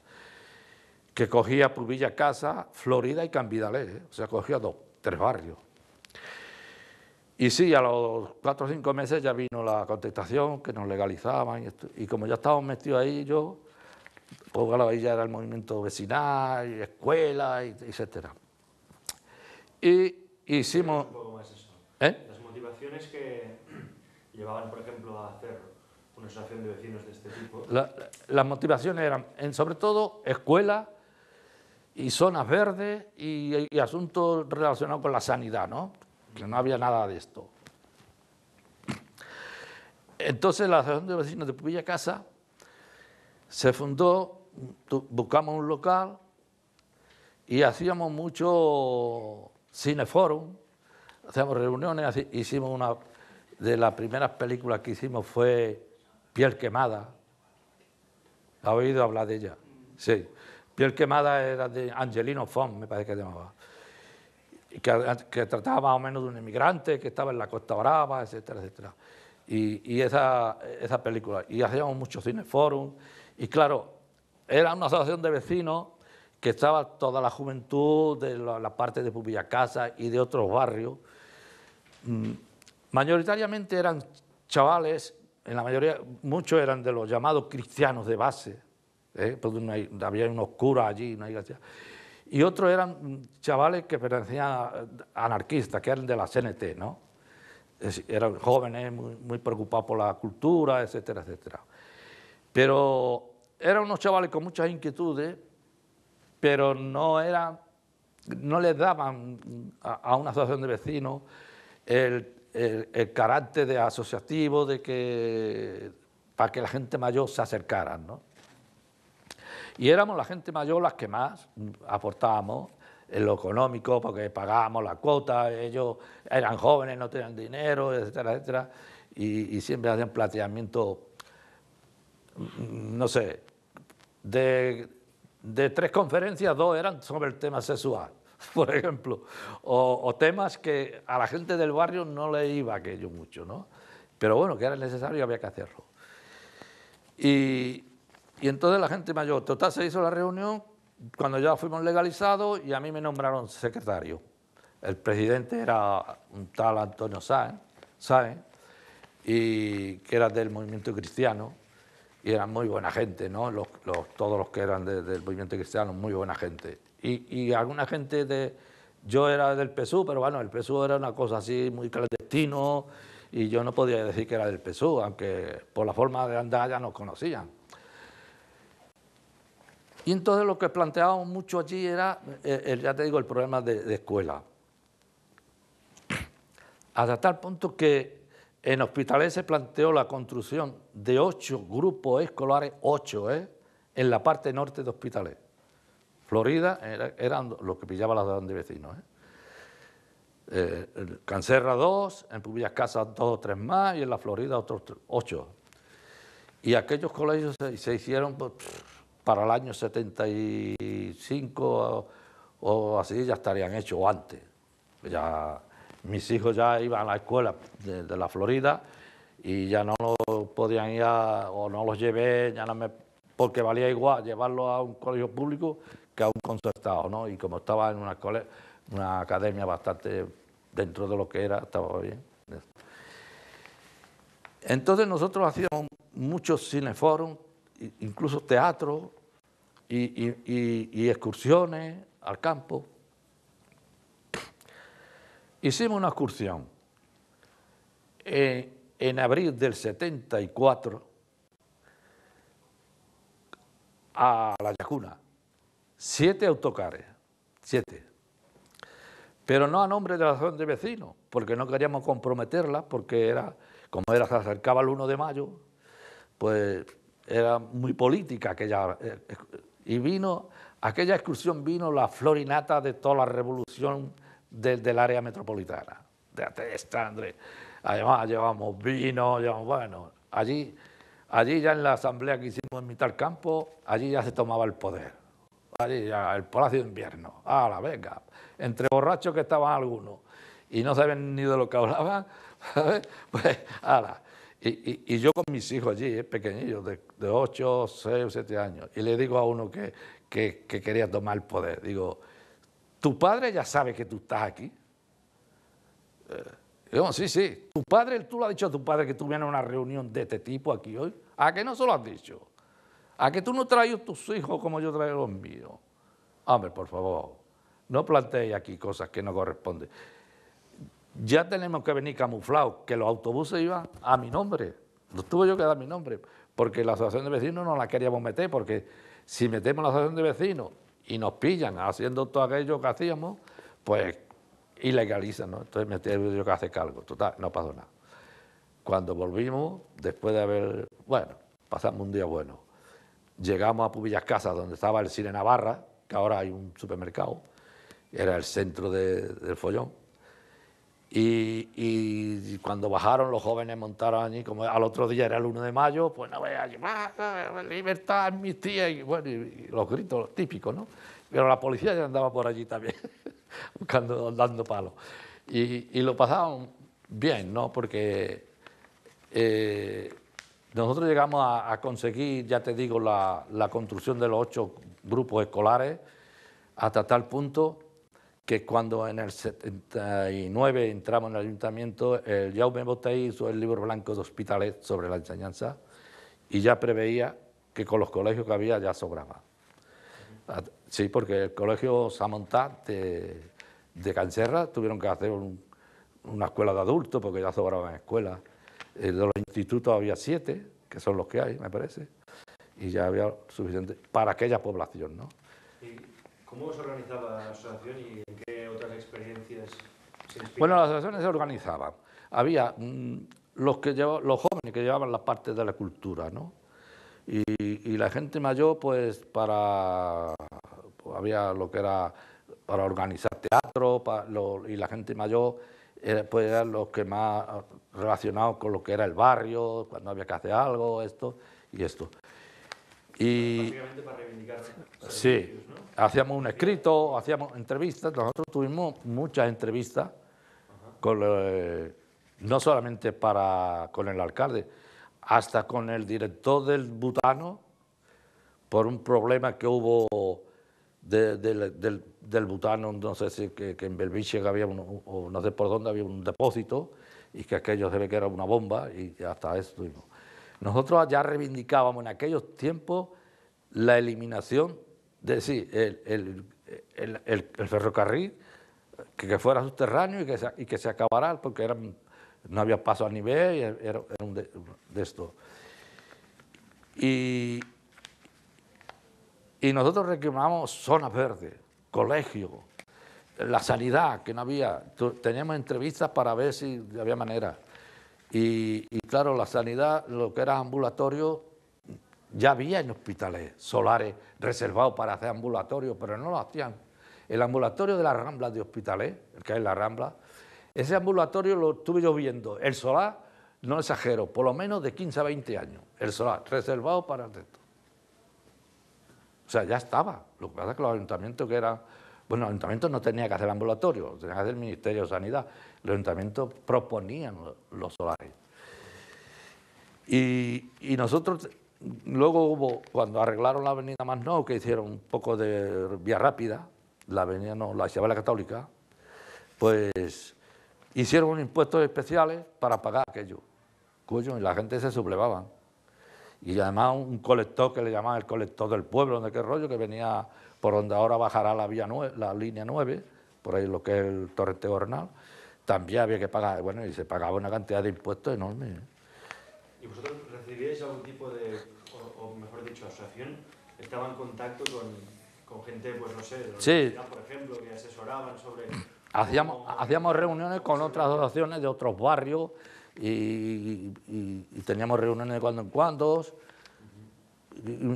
que cogía Pubilla Casa, Florida y Cambidalé, ¿eh? o sea, cogía dos, tres barrios. Y sí, a los cuatro o cinco meses ya vino la contestación, que nos legalizaban, y, como ya estábamos metidos ahí, yo, pues la ahí ya era el movimiento vecinal, y escuela, y, etcétera. Y hicimos... ¿Eh? Las motivaciones que llevaban, por ejemplo, a hacer una asociación de vecinos de este tipo? las motivaciones eran, sobre todo, escuela y zonas verdes y, asuntos relacionados con la sanidad, ¿no? Que no había nada de esto. Entonces la Asociación de Vecinos de Pupilla Casa se fundó, buscamos un local y hacíamos mucho cineforum, hacíamos reuniones, hicimos una de las primeras películas que hicimos fue Piel Quemada. ¿Ha oído hablar de ella? Sí. Piel Quemada era de Angelino Font, me parece que llamaba. Que, trataba más o menos de un inmigrante que estaba en la Costa Brava, etcétera, etcétera. Y, y esa, esa película. Y hacíamos muchos cineforum. Y claro, era una asociación de vecinos que estaba toda la juventud de la, parte de Casa y de otros barrios. Mm, Mayoritariamente eran chavales, en la mayoría, muchos eran de los llamados cristianos de base, ¿eh? pues había unos curas allí, Y otros eran chavales que pertenecían a anarquistas, que eran de la CNT, ¿no? eran jóvenes, muy, preocupados por la cultura, etcétera, etcétera. Pero eran unos chavales con muchas inquietudes, pero no eran, no les daban a una asociación de vecinos el, el, carácter de asociativo de que para que la gente mayor se acercara. Y éramos la gente mayor las que más aportábamos en lo económico, porque pagábamos la cuota, ellos eran jóvenes, no tenían dinero, etcétera, etcétera, y, siempre hacían planteamiento, mm, no sé, de tres conferencias, dos eran sobre el tema sexual. por ejemplo, o, temas que a la gente del barrio no le iba aquello mucho, ¿no? Pero bueno, que era necesario y había que hacerlo. Y, y entonces la gente mayor, total, se hizo la reunión cuando ya fuimos legalizados y a mí me nombraron secretario. El presidente era un tal Antonio Sáenz, y que era del movimiento cristiano y eran muy buena gente, ¿no? Los, todos los que eran del movimiento cristiano, muy buena gente. Y, alguna gente de... Yo era del PSU, pero bueno, el PSU era una cosa así muy clandestino y yo no podía decir que era del PSU, aunque por la forma de andar ya nos conocían. Y entonces lo que planteábamos mucho allí era, eh, ya te digo, el problema de, escuela. Hasta tal punto que en hospitales se planteó la construcción de ocho grupos escolares, ocho, ¿eh? en la parte norte de hospitales. Florida eran los que pillaba las grandes vecinos. ¿eh? Eh, Cancerra dos, en Pubillas Casas dos o tres más y en la Florida otros ocho. Y aquellos colegios se, hicieron pues, para el año 75 o, así, ya estarían hechos antes. Ya, mis hijos ya iban a la escuela de, la Florida y ya no los podían ir o no los llevé, ya no me, porque valía igual llevarlos a un colegio público que a un concertado, ¿no? Y como estaba en una, cole, una academia bastante dentro de lo que era, estaba bien. Entonces nosotros hacíamos muchos cineforums, incluso teatro y, excursiones al campo. Hicimos una excursión en, abril del 74 a la Yacuna siete autocares, siete. Pero no a nombre de la zona de vecinos, porque no queríamos comprometerla, porque era, como era, se acercaba el 1 de mayo, pues era muy política aquella. Eh, y vino, aquella excursión vino la florinata de toda la revolución del área metropolitana, de Atesta, Además llevamos vino, llevamos, bueno, allí, allí ya en la asamblea que hicimos en mitad del campo, allí ya se tomaba el poder allí al Palacio de Invierno, a la venga, entre borrachos que estaban algunos y no saben ni de lo que hablaban, Pues, ala. Y, yo con mis hijos allí, eh, pequeñillos, de, 8, 6 7 años, y le digo a uno que, quería tomar el poder, digo, tu padre ya sabe que tú estás aquí. Eh, digo, sí, sí, tu padre, tú lo has dicho a tu padre que tú una reunión de este tipo aquí hoy. ¿A qué no se lo has dicho? ¿A que tú no traes tus hijos como yo traigo los míos? Hombre, por favor, no planteéis aquí cosas que no corresponden. Ya tenemos que venir camuflados, que los autobuses iban a mi nombre. No tuve yo que dar mi nombre, porque la asociación de vecinos no la queríamos meter, porque si metemos la asociación de vecinos y nos pillan haciendo todo aquello que hacíamos, pues ilegalizan, ¿no? Entonces me tengo yo que hace cargo. Total, no pasó nada. Cuando volvimos, después de haber, bueno, pasamos un día bueno llegamos a Pubillas Casas, donde estaba el Cine Navarra, que ahora hay un supermercado, era el centro del follón. Y, cuando bajaron los jóvenes montaron allí, como al otro día era el 1 de mayo, pues no veas, ah, ah, libertad, amnistía, y, bueno, los gritos típicos, ¿no? Pero la policía ya andaba por allí también, buscando, dando palos. Y, lo pasaban bien, ¿no? Porque eh, nosotros llegamos a, conseguir, ya te digo, la, construcción de los ocho grupos escolares hasta tal punto que cuando en el 79 entramos en el ayuntamiento, el Jaume Botey hizo el libro blanco de hospitales sobre la enseñanza y ya preveía que con los colegios que había ya sobraba. Sí, porque el colegio Samontá de, de Cancerra tuvieron que hacer una escuela de adultos porque ya sobraban escuelas. Eh, de los institutos había siete, que son los que hay, me parece, y ya había suficiente para aquella población. ¿Cómo se organizaba la asociación y en qué otras experiencias se Bueno, las asociaciones se organizaban. Había mm, los, que los jóvenes que llevaban la parte de la cultura, ¿no? Y, la gente mayor, pues, para... Pues, había lo que era para organizar teatro, y la gente mayor, era eh, pues, eran los que más relacionado con lo que era el barrio, cuando había que hacer algo, esto y esto. Y, para reivindicar... Sí, hacíamos un escrito, hacíamos entrevistas, nosotros tuvimos muchas entrevistas, con, eh, no solamente con el alcalde, hasta con el director del Butano, por un problema que hubo del, Butano, no sé si que, en Belviche había, no sé por dónde, había un depósito, y que aquello se ve que era una bomba y hasta eso Nosotros ya reivindicábamos en aquellos tiempos la eliminación de, sí, el, ferrocarril, que, fuera subterráneo y que, se, y que se acabara, porque no había paso a nivel, y era, un de, esto. Y, y nosotros reclamamos zonas verdes, colegios, la sanidad que no había. Teníamos entrevistas para ver si había manera. Y, claro, la sanidad, lo que era ambulatorio, ya había en hospitales solares reservados para hacer ambulatorio, pero no lo hacían. El ambulatorio de la Rambla de hospitales el que hay en la Rambla, ese ambulatorio lo estuve yo viendo. El solar, no exagero, por lo menos de 15 a 20 años. El solar, reservado para esto O sea, ya estaba. Lo que pasa es que los ayuntamientos que eran bueno, el ayuntamiento no tenía que hacer ambulatorio, tenía que hacer el Ministerio de Sanidad. El Ayuntamiento proponían los solares. Y, nosotros, luego hubo, cuando arreglaron la avenida más que hicieron un poco de vía rápida, la avenida no, la la Católica, pues hicieron impuestos especiales para pagar aquello. Cuyo, y la gente se sublevaban Y además un colector que le llamaban el colector del pueblo, de qué rollo, que venía por donde ahora bajará la, vía 9, la línea 9, por ahí lo que es el torrente ornal también había que pagar, bueno, y se pagaba una cantidad de impuestos enorme. ¿Y vosotros recibíais algún tipo de, o, mejor dicho, asociación, estaba en contacto con, con gente, pues no sé, de la por ejemplo, que asesoraban sobre... Hacíamos, hacíamos reuniones con otras asociaciones de otros barrios y teníamos reuniones de cuando en cuando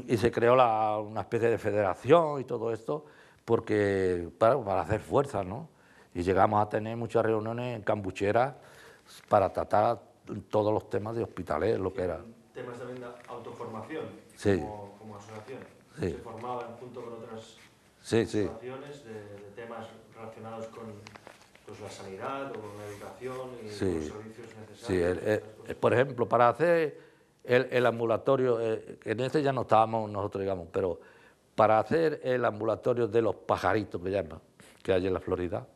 y, se creó una especie de federación y todo esto porque para, hacer fuerza, ¿no? Y llegamos a tener muchas reuniones en Cambuchera para tratar todos los temas de hospitales, lo que era. Temas también de autoformación, sí. como, asociación. Sí. Se formaban junto con otras asociaciones de, temas relacionados con pues, la sanidad o con la educación y los servicios necesarios. Sí, eh, eh, por ejemplo, para hacer el, ambulatorio, eh, en ese ya no estábamos nosotros, digamos, pero para hacer el ambulatorio de los pajaritos, que llaman, que hay en la Florida,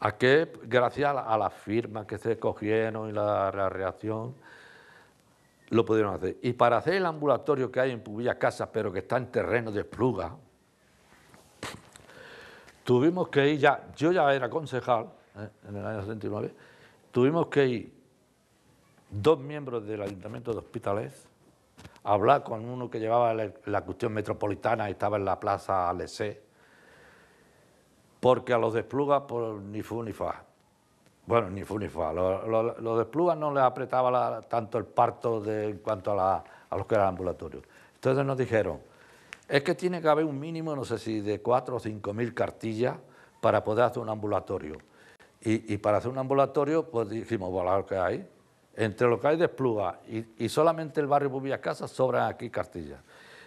a que gracias a, la, las firmas que se cogieron y la, reacción, lo pudieron hacer. Y para hacer el ambulatorio que hay en Pubilla Casas, pero que está en terreno de pluga, tuvimos que ir ya, yo ya era concejal eh, en el año 79, tuvimos que ir dos miembros del Ayuntamiento de Hospitales a hablar con uno que llevaba la cuestión metropolitana y estaba en la plaza Alessé, porque a los desplugas pues, ni fue ni fa. Bueno, ni fue ni fa. Los, los, desplugas no les apretaba tanto el parto de, en cuanto a, los que eran ambulatorios. Entonces nos dijeron, es que tiene que haber un mínimo, no sé si de cuatro o cinco mil cartillas para poder hacer un ambulatorio. Y, y, para hacer un ambulatorio, pues dijimos, bueno, lo que hay, entre lo que hay de y, solamente el barrio Pubillas Casas sobran aquí cartillas.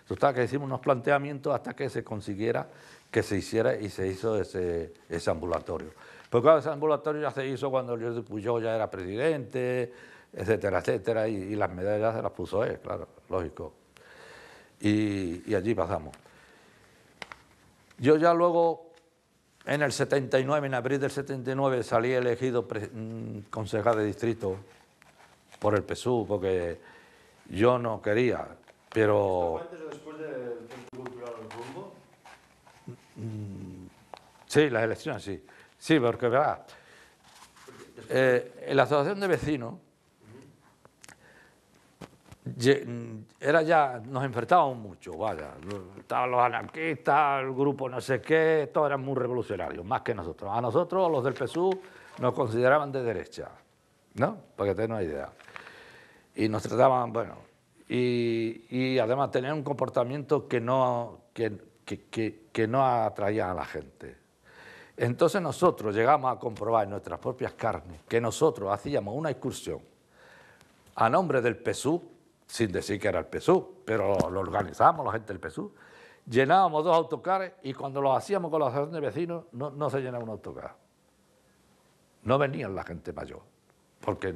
estaba que hicimos unos planteamientos hasta que se consiguiera que se hiciera y se hizo ese, ambulatorio. Porque ese ambulatorio ya se hizo cuando yo de ya era presidente, etcétera, etcétera, y, las medallas se las puso él, claro, lógico. Y, allí pasamos. Yo ya luego, en el 79, en abril del 79, salí elegido mm, concejal de distrito por el PSU, porque yo no quería, pero... antes después del mm, Sí, las elecciones, sí. Sí, porque ¿verdad? en eh, la asociación de vecinos mm, mm, era ya, nos enfrentábamos mucho, vaya, estaban los anarquistas, el grupo no sé qué, todos eran muy revolucionarios, más que nosotros. A nosotros, los del PSU, nos consideraban de derecha. ¿no? Porque que una idea. Y nos trataban, bueno, y, además tenían un comportamiento que no, que, no atraía a la gente. Entonces nosotros llegamos a comprobar en nuestras propias carnes que nosotros hacíamos una excursión a nombre del PSU, sin decir que era el PSU, pero lo, organizábamos, la gente del PSU, llenábamos dos autocares y cuando lo hacíamos con la de vecinos no, no se llenaba un autocar. No venían la gente mayor porque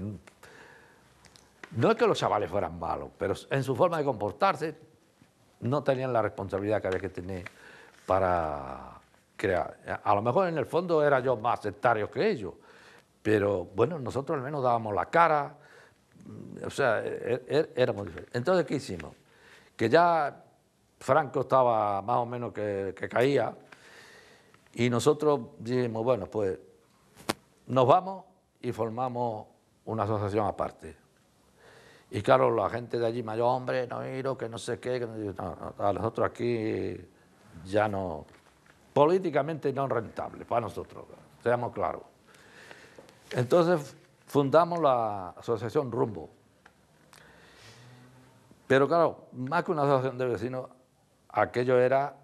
no es que los chavales fueran malos, pero en su forma de comportarse no tenían la responsabilidad que había que tener para crear. A lo mejor en el fondo era yo más sectario que ellos, pero bueno, nosotros al menos dábamos la cara, o sea, éramos e-, e-, diferentes. Entonces, ¿qué hicimos? Que ya Franco estaba más o menos que, caía y nosotros dijimos, bueno, pues nos vamos y formamos una asociación aparte. Y claro, la gente de allí mayor hombre, no miro, que no sé qué. Que no, no, a nosotros aquí ya no. Políticamente no rentable para nosotros, seamos claros. Entonces fundamos la asociación Rumbo. Pero claro, más que una asociación de vecinos, aquello era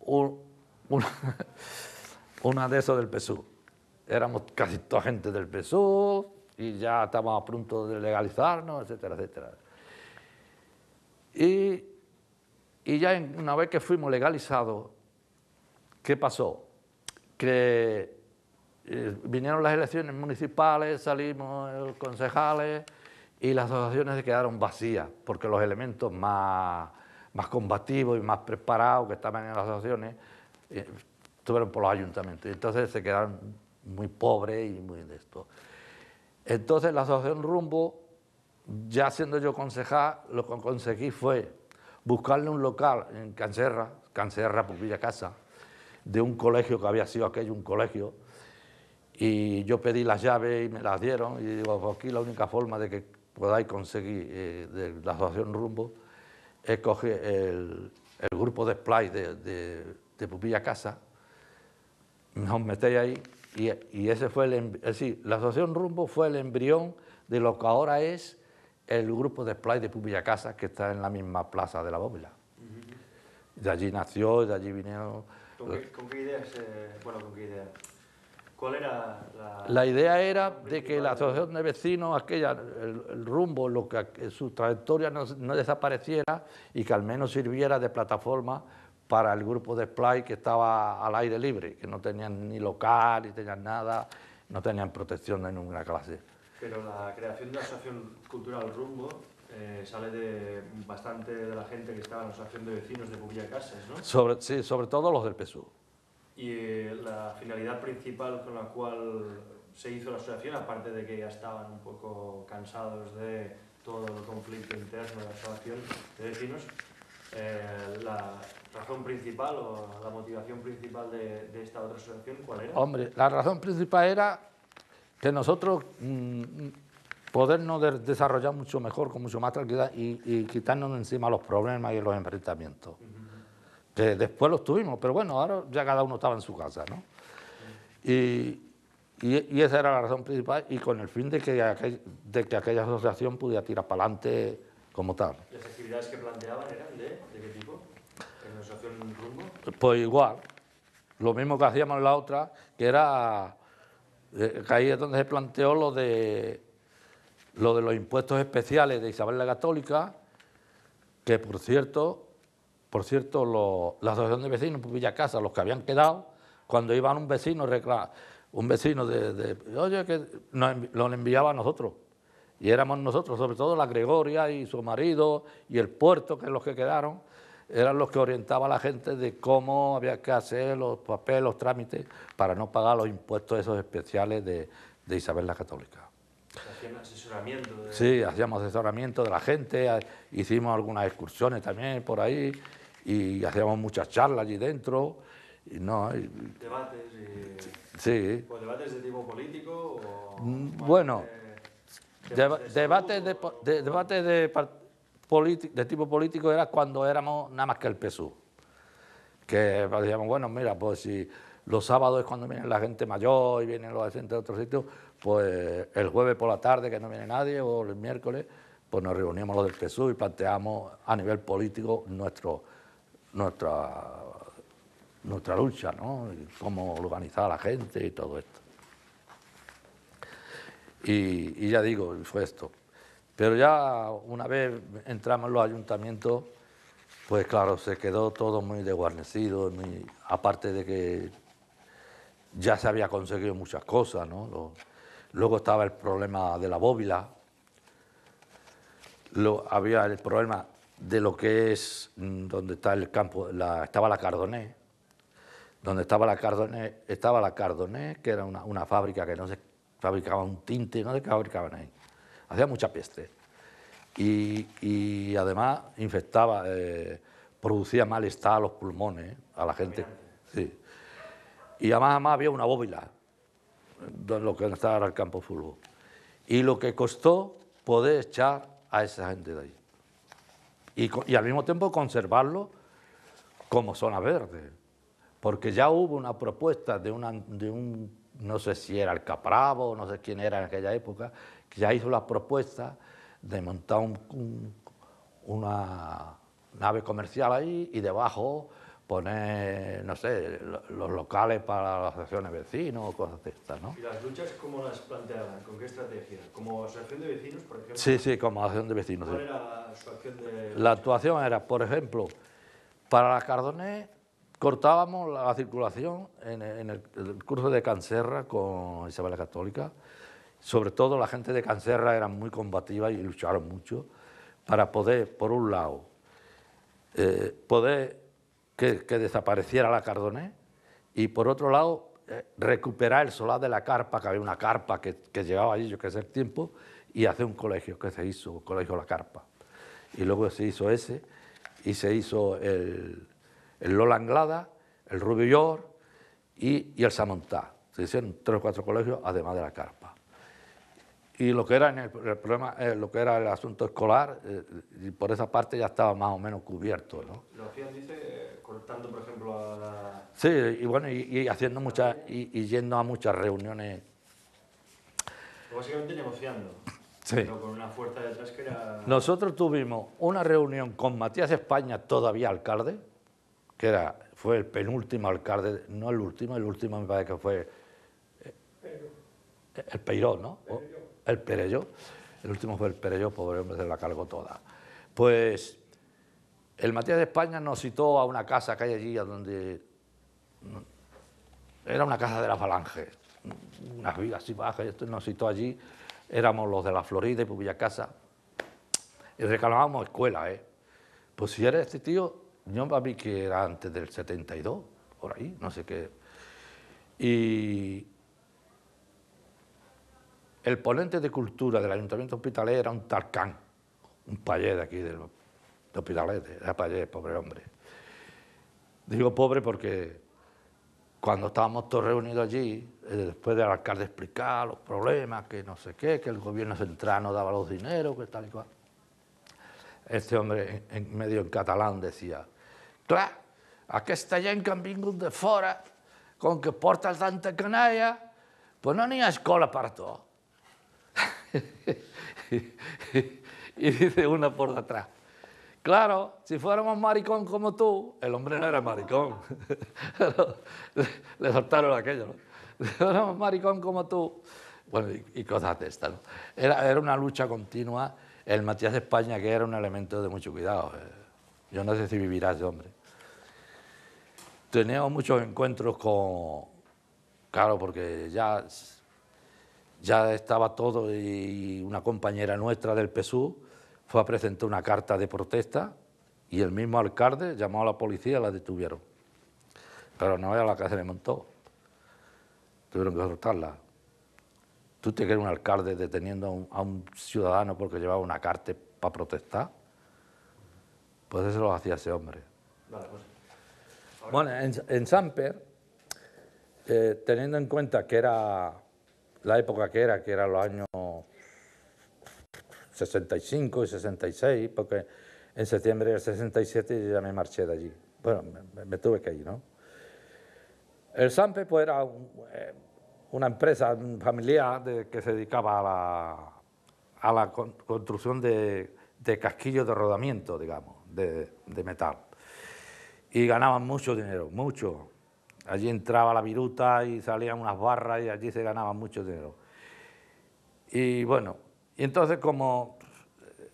un, una, de esos del PSU. Éramos casi toda gente del PSU, y ya estábamos a punto de legalizarnos, etcétera, etcétera. Y, y ya una vez que fuimos legalizados, ¿qué pasó? Que eh, vinieron las elecciones municipales, salimos los concejales y las asociaciones se quedaron vacías, porque los elementos más, más combativos y más preparados que estaban en las asociaciones eh, estuvieron por los ayuntamientos. Entonces se quedaron muy pobres y muy de esto. Entonces la asociación Rumbo, ya siendo yo concejal, lo que conseguí fue buscarle un local en Cancerra, Cancerra, Pupilla Casa, de un colegio que había sido aquello un colegio, y yo pedí las llaves y me las dieron, y digo, pues aquí la única forma de que podáis conseguir eh, de la asociación Rumbo es coger el, grupo de Splice de, de, de Pupilla Casa, nos metéis ahí y, ese fue el, em, es la Asociación Rumbo fue el embrión de lo que ahora es el grupo de play de Pumilla Casa, que está en la misma plaza de la Bóvila. De allí nació, de allí vinieron... ¿Con qué, con bueno, ¿con qué ¿Cuál era la...? La idea era de que la asociación de vecinos, aquella, el, rumbo, lo que, su trayectoria no, desapareciera y que al menos sirviera de plataforma para el grupo de Splice que estaba al aire libre, que no tenían ni local, ni tenían nada, no tenían protección de ninguna clase. Pero la creación de la Asociación Cultural Rumbo eh, sale de bastante de la gente que estaba en la Asociación de Vecinos de casas ¿no? Sobre, sí, sobre todo los del PSU. Y eh, la finalidad principal con la cual se hizo la asociación, aparte de que ya estaban un poco cansados de todo el conflicto interno de la asociación de vecinos, eh, la razón principal o la motivación principal de, esta otra asociación, ¿cuál era? Hombre, la razón principal era que nosotros mm, podernos desarrollar mucho mejor, con mucho más tranquilidad y, quitarnos encima los problemas y los enfrentamientos. después los tuvimos, pero bueno, ahora ya cada uno estaba en su casa, ¿no? y, esa era la razón principal y con el fin de que, de que aquella asociación pudiera tirar para adelante ¿Y ¿Las actividades que planteaban eran de, qué tipo? ¿En asociación rumbo? Pues igual, lo mismo que hacíamos en la otra, que era, eh, ahí es donde se planteó lo de, lo de los impuestos especiales de Isabel la Católica, que por cierto, por cierto, la asociación de vecinos pues, Villa Casa, los que habían quedado, cuando iban un vecino un vecino de, oye, que nos, lo enviaba a nosotros y éramos nosotros, sobre todo la Gregoria y su marido y el puerto, que es los que quedaron, eran los que orientaba a la gente de cómo había que hacer los papeles, los trámites, para no pagar los impuestos esos especiales de, Isabel la Católica. Hacían asesoramiento. Sí, hacíamos asesoramiento de la gente, hicimos algunas excursiones también por ahí y hacíamos muchas charlas allí dentro. no, ¿Debates? Y... Sí. debates de tipo político? Mm, bueno debate de, de, tipo político era cuando éramos nada más que el PSU. Que decíamos, bueno, mira, pues si los sábados es cuando viene la gente mayor y vienen los de de otros sitios, pues el jueves por la tarde que no viene nadie o el miércoles, pues nos reuníamos los del PSU y planteamos a nivel político nuestro, nuestra, nuestra lucha, ¿no? cómo organizar a la gente y todo esto. Y, ya digo, fue esto. Pero ya una vez entramos en los ayuntamientos, pues claro, se quedó todo muy desguarnecido, aparte de que ya se había conseguido muchas cosas, ¿no? luego estaba el problema de la bóvila, había el problema de lo que es mm, donde está el campo, estaba la Cardoné, donde estaba la Cardoné, estaba la Cardoné, que era una, fábrica que no se fabricaban tinte, no sé qué fabricaban ahí. Hacía mucha peste. Y, además infectaba, eh, producía malestar a los pulmones, a la gente. Y además, había una bóvila, ...donde lo que estaba el campo de Y lo que costó poder echar a esa gente de ahí. Y, y al mismo tiempo conservarlo como zona verde. Porque ya hubo una propuesta de, una, de un no sé si era el Capravo, no sé quién era en aquella época, que ya hizo la propuesta de montar una nave comercial ahí y debajo poner, no sé, los locales para las asociaciones de vecinos o cosas de estas, ¿no? ¿Y las luchas cómo las planteaban? ¿Con qué estrategia? ¿Como asociación de vecinos, por ejemplo? Sí, sí, como asociación de vecinos. ¿Cuál era su acción de...? La actuación era, por ejemplo, para la Cardoné cortábamos la circulación en, el, curso de Cancerra con Isabel la Católica. Sobre todo la gente de Cancerra era muy combativa y lucharon mucho para poder, por un lado, eh, poder que, desapareciera la Cardoné y por otro lado eh, recuperar el solar de la carpa, que había una carpa que, que llegaba allí, yo que sé el tiempo, y hacer un colegio que se hizo, el Colegio La Carpa. Y luego se hizo ese y se hizo el, el Lola Anglada, el Rubio y, el Samontá. Se hicieron tres o cuatro colegios, además de la carpa. Y lo que era, el, problema, eh, lo que era el asunto escolar, eh, por esa parte ya estaba más o menos cubierto. ¿no? Lo hacían, dice, cortando, por ejemplo, a la... Sí, y bueno, y, haciendo muchas, y, y, yendo a muchas reuniones. Básicamente negociando. Sí. Pero con una fuerza detrás que era... Nosotros tuvimos una reunión con Matías España, todavía alcalde, que era, fue el penúltimo alcalde, no el último, el último me parece que fue el, eh, el Peiró, ¿no? El Perello. El último fue el Perello, pobre hombre, se la cargó toda. Pues el Matías de España nos citó a una casa que hay allí, donde mm, era una casa de la falange, unas vigas así bajas, y nos citó allí, éramos los de la Florida y Pubilla Casa, y reclamábamos escuela, ¿eh? Pues si era este tío, yo me que era antes del 72, por ahí, no sé qué. Y el ponente de cultura del Ayuntamiento Hospitalero era un talcán, un payé de aquí, de Hospitalet, era payé, pobre hombre. Digo pobre porque cuando estábamos todos reunidos allí, eh, después del alcalde explicar los problemas, que no sé qué, que el gobierno central no daba los dineros, que tal y cual. Este hombre en medio en catalán decía, a aquesta está que en vingut de fora, con que porta tanta canalla, pues no ni ha escola para tu. y dice una por detrás. Claro, si fuéramos maricón como tú, el hombre no era maricón. le soltaron aquello, ¿no? Si fuéramos maricón como tú. Bueno, y, cosas de estas, Era, una lucha continua. El Matías de España, que era un elemento de mucho cuidado. Eh. Yo no sé si vivirás de hombre teníamos muchos encuentros con, claro, porque ya, ya estaba todo y una compañera nuestra del PSU fue a presentar una carta de protesta y el mismo alcalde llamó a la policía y la detuvieron. Pero no era la que se le montó. Tuvieron que soltarla. ¿Tú te crees un alcalde deteniendo a un, ciudadano porque llevaba una carta para protestar? Pues eso lo hacía ese hombre. Vale, pues. Bueno, en, Samper, eh, teniendo en cuenta que era la época que era, que era los años 65 y 66, porque en septiembre del 67 yo ya me marché de allí. Bueno, me, tuve que ir, ¿no? El Samper, pues, era eh, una empresa familiar que se dedicaba a la, construcción de, de, casquillos de rodamiento, digamos, de metal y ganaban mucho dinero, mucho. Allí entraba la viruta y salían unas barras y allí se ganaba mucho dinero. Y bueno, y entonces como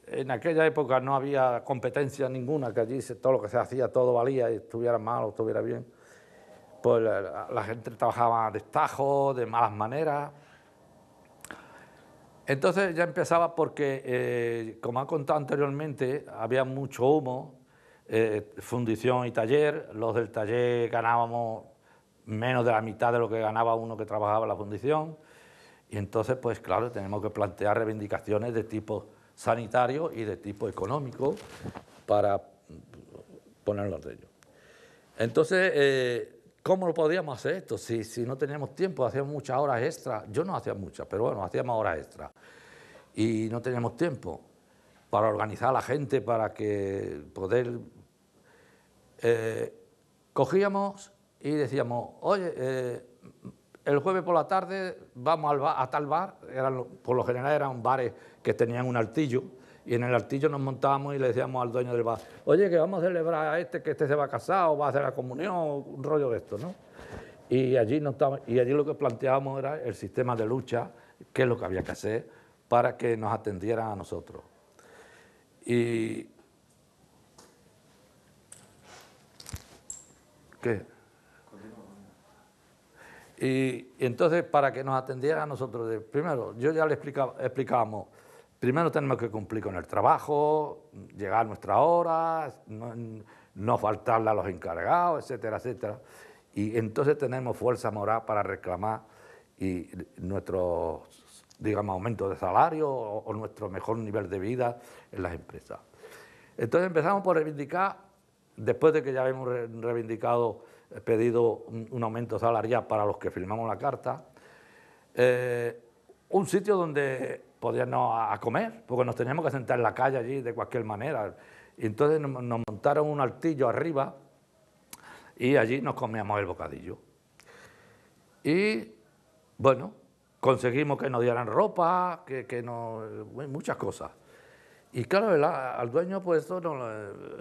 eh, en aquella época no había competencia ninguna, que allí todo lo que se hacía, todo valía, y estuviera mal o estuviera bien, pues la, gente trabajaba de destajo, de malas maneras. Entonces ya empezaba porque, eh, como ha contado anteriormente, había mucho humo eh, fundición y taller. Los del taller ganábamos menos de la mitad de lo que ganaba uno que trabajaba en la fundición. Y entonces, pues claro, tenemos que plantear reivindicaciones de tipo sanitario y de tipo económico para ponernos de ello. Entonces, eh, ¿cómo lo podíamos hacer esto? Si, si no teníamos tiempo, hacíamos muchas horas extra. Yo no hacía muchas, pero bueno, hacíamos horas extra Y no teníamos tiempo para organizar a la gente, para que poder... Eh, cogíamos y decíamos, oye, eh, el jueves por la tarde vamos a tal bar, eran, por lo general eran bares que tenían un artillo, y en el artillo nos montábamos y le decíamos al dueño del bar, oye, que vamos a celebrar a este, que este se va a casar o va a hacer la comunión, un rollo de esto, ¿no? Y allí, y allí lo que planteábamos era el sistema de lucha, qué es lo que había que hacer para que nos atendieran a nosotros. Y, ¿Qué? Y entonces, para que nos atendieran a nosotros, primero, yo ya le explicaba, explicábamos, primero tenemos que cumplir con el trabajo, llegar a nuestra hora, no, faltarle a los encargados, etcétera, etcétera. Y entonces tenemos fuerza moral para reclamar y nuestros digamos, aumento de salario o, nuestro mejor nivel de vida en las empresas. Entonces empezamos por reivindicar, después de que ya habíamos reivindicado, eh, pedido un, aumento salarial para los que firmamos la carta, eh, un sitio donde podíamos comer, porque nos teníamos que sentar en la calle allí de cualquier manera. Y entonces nos montaron un altillo arriba y allí nos comíamos el bocadillo. Y bueno, conseguimos que nos dieran ropa, que, que eh, muchas cosas. Y claro, al dueño, pues esto no,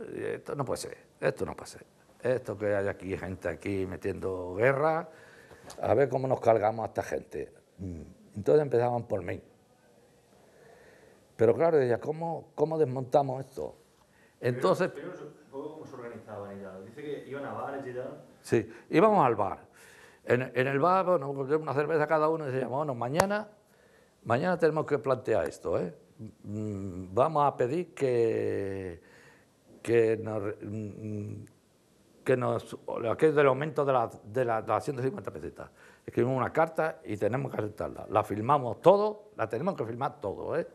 esto puede ser, esto no puede ser. Esto que hay aquí, gente aquí metiendo guerra, a ver cómo nos cargamos a esta gente. Mm. Entonces empezaban por mí. Pero claro, decía, ¿cómo, cómo desmontamos esto? Entonces... ¿Cómo se organizaban Dice que iban a bares y tal. Sí, íbamos al bar en, el bar, nos bueno, una cerveza cada uno y decíamos, bueno, mañana, mañana tenemos que plantear esto, ¿eh? mm, Vamos a pedir que, que nos, mm, que nos, que es del aumento de la, de las 150 pesetas. Escribimos una carta y tenemos que aceptarla. La filmamos todo, la tenemos que filmar todo, ¿eh?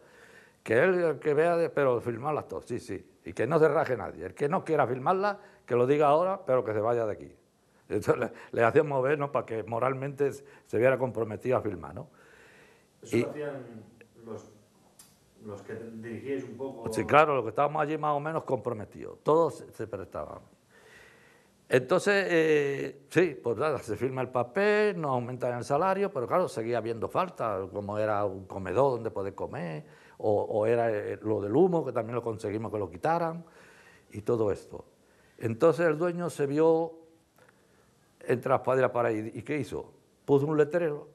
Que él que vea, pero filmarlas todas, sí, sí. Y que no se raje nadie. El que no quiera filmarla, que lo diga ahora, pero que se vaya de aquí. Entonces, le, le hacían mover ¿no? para que moralmente se viera comprometido a filmar. ¿no? Eso lo hacían los, que dirigíais un poco. Sí, claro, los que estábamos allí más o menos comprometidos. Todos se prestaban. Entonces, eh, sí, pues nada, se firma el papel, no aumentan el salario, pero claro, seguía habiendo falta, como era un comedor donde poder comer, o, o era eh, lo del humo, que también lo conseguimos que lo quitaran, y todo esto. Entonces el dueño se vio entre las para ahí. ¿Y qué hizo? Puso un letrero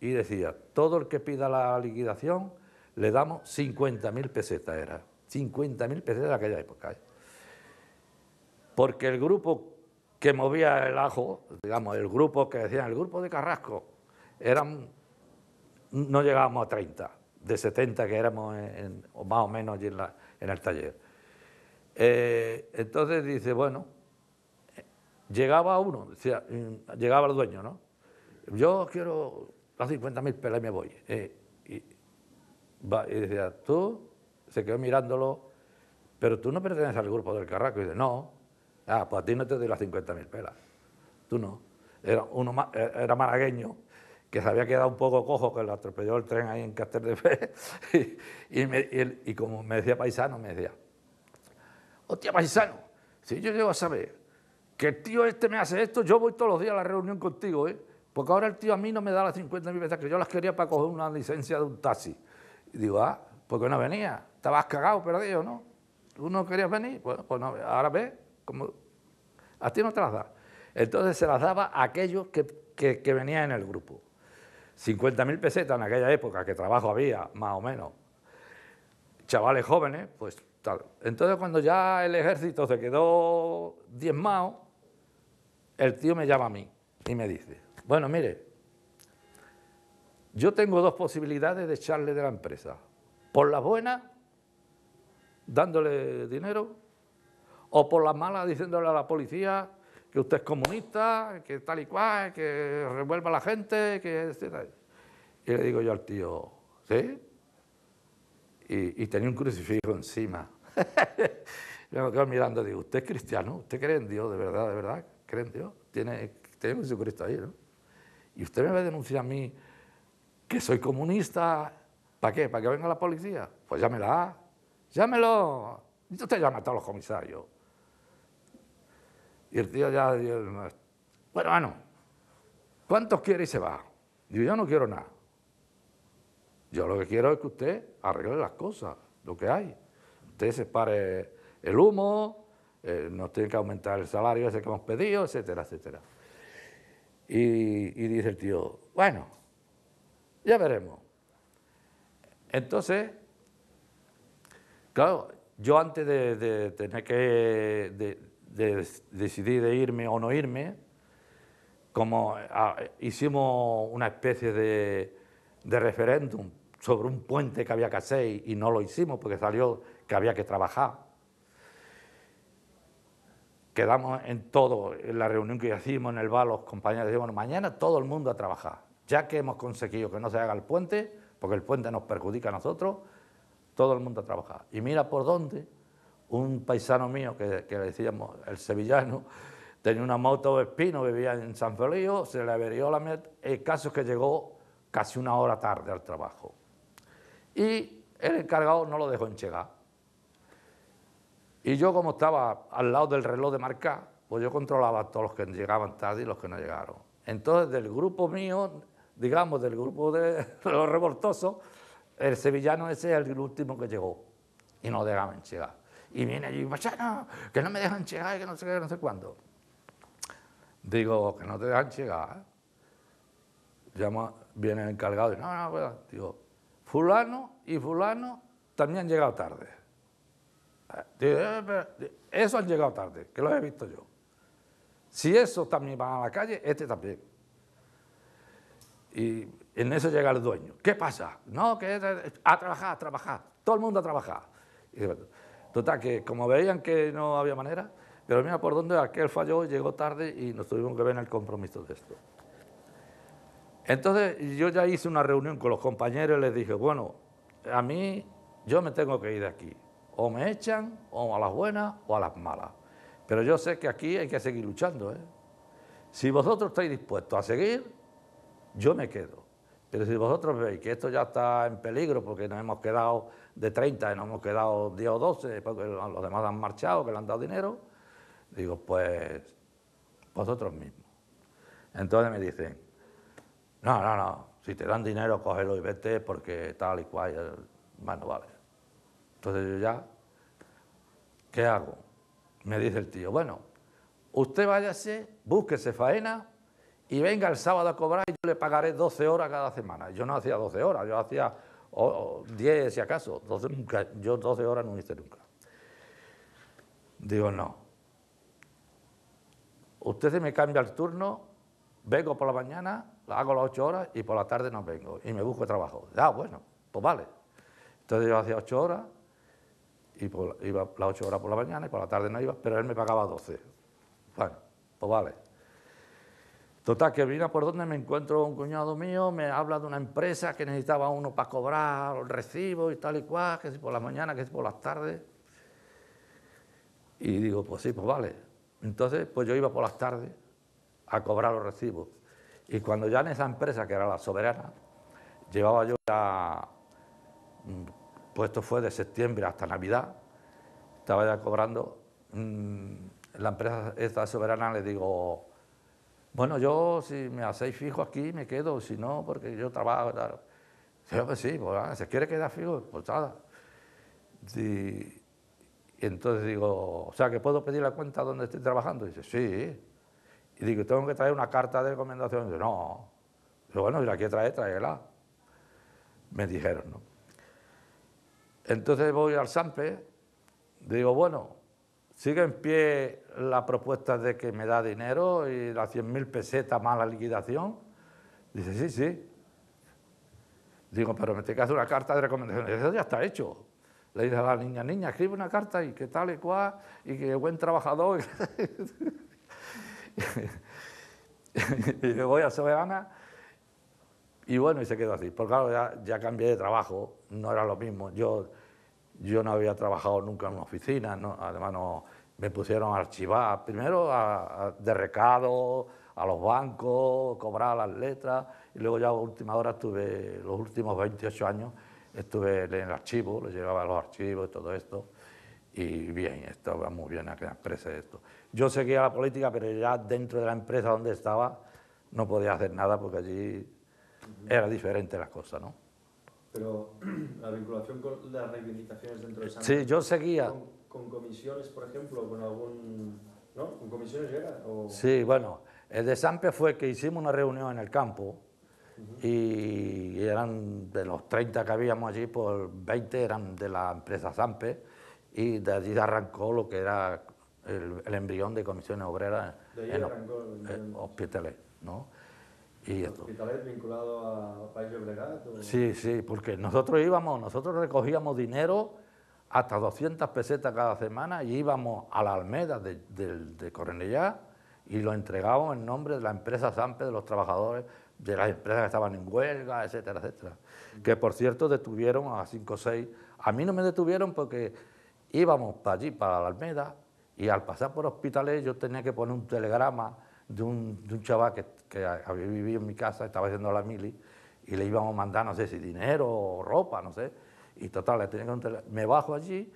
y decía, todo el que pida la liquidación le damos 50.000 pesetas, era. 50.000 pesetas de aquella época. ¿eh? Porque el grupo que movía el ajo, digamos, el grupo que decían, el grupo de Carrasco, eran, no llegábamos a 30, de 70 que éramos más o menos allí en, el taller. Eh, entonces dice, bueno, llegaba uno, decía, mm, llegaba el dueño, ¿no? Yo quiero las 50.000 pelas y me voy. Eh, y, decía, tú, se quedó mirándolo, pero tú no perteneces al grupo del Carraco. Y dice, no, ah, pues a ti no te doy las 50.000 pelas, tú no. Era, uno, e, era malagueño, que se había quedado un poco cojo, que lo atropelló el tren ahí en Castel de Fe, y, y, como me decía paisano, me decía, hostia paisano, si yo llego a saber que el tío este me hace esto, yo voy todos los días a la reunión contigo, ¿eh? Porque ahora el tío a mí no me da las 50 mil pesetas, que yo las quería para coger una licencia de un taxi. Y digo, ah, ¿por qué no venía? Estabas cagado, perdido, ¿no? ¿Tú no querías venir? pues ahora ves, a ti no te las da. Entonces se las daba a aquellos que, que, venían en el grupo. mil pesetas en aquella época, que trabajo había, más o menos. Chavales jóvenes, pues tal. Entonces cuando ya el ejército se quedó diezmado, el tío me llama a mí y me dice, bueno, mire, yo tengo dos posibilidades de echarle de la empresa. Por las buenas, dándole dinero, o por las malas, diciéndole a la policía que usted es comunista, que tal y cual, que revuelva a la gente, que etc. Este, y le digo yo al tío, ¿sí? Y, tenía un crucifijo encima. me quedo mirando, digo, ¿usted es cristiano? ¿Usted cree en Dios de verdad, de verdad? cree en tiene, un Jesucristo ahí, ¿no? Y usted me va a denunciar a mí que soy comunista, ¿para qué? ¿Para que venga la policía? Pues llámela, llámelo. Yo llama llamo a todos los comisarios. Y el tío ya, bueno, bueno, ¿cuántos quiere y se va? Digo, yo no quiero nada. Yo lo que quiero es que usted arregle las cosas, lo que hay. Usted se pare el humo, eh, nos tiene que aumentar el salario ese que hemos pedido, etcétera, etcétera. Y, dice el tío, bueno, ya veremos. Entonces, claro, yo antes de, tener que decidir de irme o no irme, como hicimos una especie de, de referéndum sobre un puente que había que hacer y no lo hicimos porque salió que había que trabajar quedamos en todo, en la reunión que hicimos en el bar, los compañeros decían, bueno, mañana todo el mundo a trabajar, ya que hemos conseguido que no se haga el puente, porque el puente nos perjudica a nosotros, todo el mundo a trabajar. Y mira por dónde, un paisano mío, que, le decíamos el sevillano, tenía una moto de espino, vivía en San Felío, se le averió la meta, el caso es que llegó casi una hora tarde al trabajo. Y el encargado no lo dejó en llegar. Y yo como estaba al lado del reloj de marcar, pues yo controlaba a todos los que llegaban tarde y los que no llegaron. Entonces del grupo mío, digamos del grupo de los revoltosos, el sevillano ese es el último que llegó y no dejaban llegar. Y viene allí, no que no me dejan llegar y que no sé qué, no sé cuándo. Digo, que no te dejan llegar. Llama, viene el encargado y no, no, pues", digo, fulano y fulano también han llegado tarde. Eso han llegado tarde, que lo he visto yo. Si eso también va a la calle, este también. Y en eso llega el dueño. ¿Qué pasa? No, que a trabajar, a trabajar. Todo el mundo a trabajar. total, que como veían que no había manera, pero mira por dónde aquel falló, llegó tarde y nos tuvimos que ver en el compromiso de esto. Entonces yo ya hice una reunión con los compañeros y les dije, bueno, a mí yo me tengo que ir de aquí o me echan, o a las buenas o a las malas. Pero yo sé que aquí hay que seguir luchando. ¿eh? Si vosotros estáis dispuestos a seguir, yo me quedo. Pero si vosotros veis que esto ya está en peligro porque nos hemos quedado de 30 y nos hemos quedado 10 o 12, porque los demás han marchado, que le han dado dinero, digo, pues vosotros mismos. Entonces me dicen, no, no, no, si te dan dinero, cógelo y vete porque tal y cual, bueno, vale. Entonces yo ya, ¿qué hago? Me dice el tío, bueno, usted váyase, búsquese faena y venga el sábado a cobrar y yo le pagaré 12 horas cada semana. Yo no hacía 12 horas, yo hacía 10 si acaso, yo 12 horas no hice nunca. Digo, no. Usted se me cambia el turno, vengo por la mañana, hago las 8 horas y por la tarde no vengo y me busco trabajo. Ah, bueno, pues vale. Entonces yo hacía 8 horas, y iba las 8 horas por la mañana y por la tarde no iba, pero él me pagaba 12. Bueno, pues vale. Total, que vine por donde me encuentro un cuñado mío, me habla de una empresa que necesitaba uno para cobrar los recibos y tal y cual, que si por la mañana, que si por las tardes. Y digo, pues sí, pues vale. Entonces, pues yo iba por las tardes a cobrar los recibos. Y cuando ya en esa empresa, que era la soberana, llevaba yo ya mm, pues esto fue de septiembre hasta Navidad. Estaba ya cobrando. Mm, la empresa esta soberana le digo, bueno, yo si me hacéis fijo aquí me quedo, si no, porque yo trabajo. Claro. Yo, pues sí, ah, se quiere quedar fijo, pues nada. Y, entonces digo, o sea, que puedo pedir la cuenta donde estoy trabajando. dice, sí. Y digo, tengo que traer una carta de recomendación. dice, no. Dice, bueno, si la quiere traer, tráela. Me dijeron, ¿no? Entonces voy al SAMPE, digo, bueno, sigue en pie la propuesta de que me da dinero y las 100.000 pesetas más la liquidación. Dice, sí, sí. Digo, pero me tiene que hacer una carta de recomendación. Eso ya está hecho. Le dice a la niña, niña, escribe una carta y que tal y cual, y que buen trabajador. y me voy a Soberana. Y bueno, y se quedó así. Porque claro, ya, cambié de trabajo, no era lo mismo. Yo yo no había trabajado nunca en una oficina, además me pusieron a archivar, primero de recado, a los bancos, cobrar las letras, y luego ya a última hora estuve, los últimos 28 años, estuve en el archivo, le llevaba los archivos y todo esto, y bien, estaba muy bien aquella empresa esto. Yo seguía la política, pero ya dentro de la empresa donde estaba no podía hacer nada porque allí era diferente la cosa, ¿no? Pero la vinculación con las reivindicaciones dentro de San Sí, yo seguía. Con, comisiones, por ejemplo, con algún... ¿No? ¿Con comisiones era? Sí, bueno, el de Sampe fue que hicimos una reunión en el campo y eran de los 30 que habíamos allí, por pues 20 eran de la empresa Sampe y de allí arrancó lo que era el, embrión de comisiones obreras de en, arrancó en ¿no? Y ¿Hospitalet vinculado a países Obregat? Sí, sí, porque nosotros íbamos, nosotros recogíamos dinero hasta 200 pesetas cada semana y íbamos a la Almeda de, de, y lo entregábamos en nombre de la empresa Sampe, de los trabajadores, de las empresas que estaban en huelga, etcétera, etcétera. Que por cierto detuvieron a 5 o 6, A mí no me detuvieron porque íbamos para allí, para la Almeda, y al pasar por hospitales yo tenía que poner un telegrama de un, de un chaval que que había vivido en mi casa, estaba haciendo la mili, y le íbamos a mandar, no sé si dinero o ropa, no sé. Y total, le tenía que me bajo allí,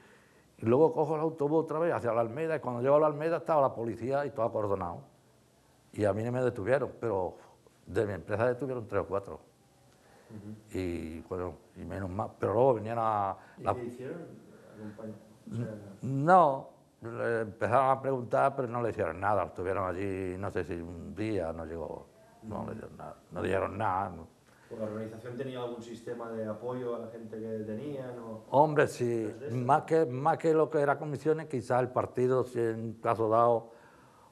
y luego cojo el autobús otra vez hacia la Almeda, y cuando llego a la Almeda estaba la policía y todo acordonado. Y a mí no me detuvieron, pero de mi empresa detuvieron tres o cuatro. y, y menos mal, pero luego venían a... La... ¿Y hicieron? no, empezaron a preguntar, pero no le hicieron nada. Estuvieron allí, no sé si un día, no llegó. No le dieron nada. No dieron nada. ¿La organización tenía algún sistema de apoyo a la gente que tenían? O... Hombre, sí. Más que, más que lo que era comisiones, quizás el partido, si en caso dado,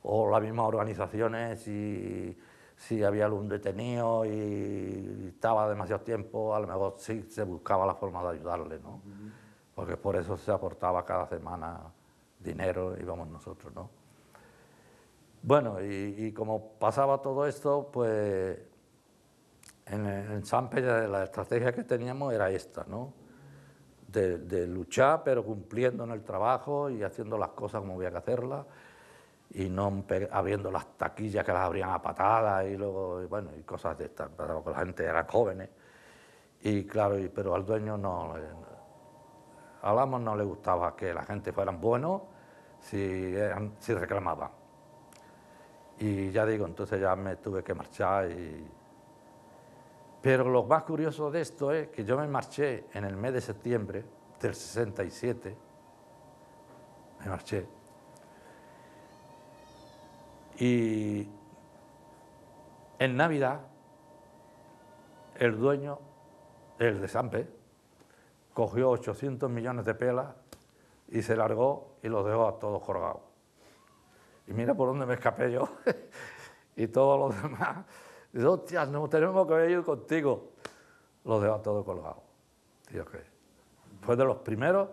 o las mismas organizaciones, si, si había algún detenido y estaba demasiado tiempo, a lo mejor sí se buscaba la forma de ayudarle, ¿no? Porque por eso se aportaba cada semana dinero y nosotros, ¿no? Bueno, y, como pasaba todo esto, pues en, en Pedro la estrategia que teníamos era esta, ¿no? De, luchar, pero cumpliendo en el trabajo y haciendo las cosas como había que hacerlas y no abriendo las taquillas que las abrían a patadas y luego, y bueno, y cosas de estas, porque la gente era jóvenes. Y claro, pero al dueño no, eh, a no le gustaba que la gente fueran buenos eh, si, reclamaban reclamaba. Y ya digo, entonces ya me tuve que marchar. Y... Pero lo más curioso de esto es que yo me marché en el mes de septiembre del 67, me marché. Y en Navidad, el dueño, el de Sampe, cogió 800 millones de pelas y se largó y los dejo a todos colgados. Y mira por dónde me escapé yo y todos los demás. Dice, hostia, nos tenemos que ir contigo. Los dejo a todos colgados. Dios ¿qué? fue de los primeros,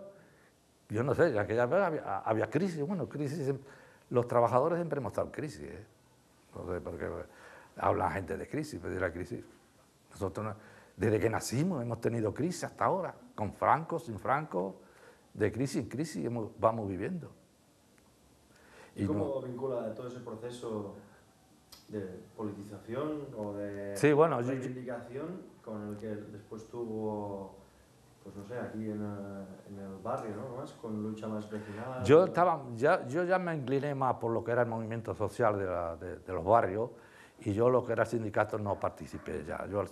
yo no sé, ya aquella ya había, crisis, bueno, crisis, los trabajadores siempre hemos estado en crisis, ¿eh? no sé por qué pues, habla gente de crisis, pero de la crisis, nosotros desde que nacimos hemos tenido crisis hasta ahora, con Franco, sin Franco, de crisis en crisis vamos viviendo. ¿Y, cómo vincula todo ese proceso de politización o de sí, bueno, reivindicación con el que después tuvo, pues no sé, aquí en, el barrio, ¿no? Más con lucha más vecinal. Yo, estaba, ya, yo ya me incliné más por lo que era el movimiento social de, los barrios y yo lo que era sindicato no participé ya. Yo mm,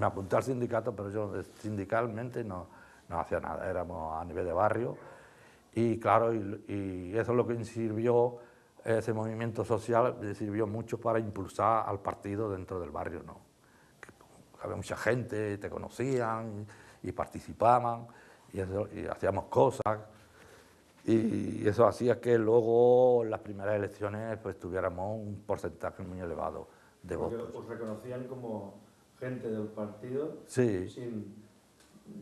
me apunté al sindicato, pero yo eh, sindicalmente no no hacía nada, éramos a nivel de barrio. Y claro, y, eso es lo que sirvió, ese movimiento social sirvió mucho para impulsar al partido dentro del barrio, ¿no? había mucha gente, te conocían y, participaban y, hacíamos cosas. Y eso hacía que luego en las primeras elecciones pues tuviéramos un porcentaje muy elevado de votos. Os reconocían como gente del partido sí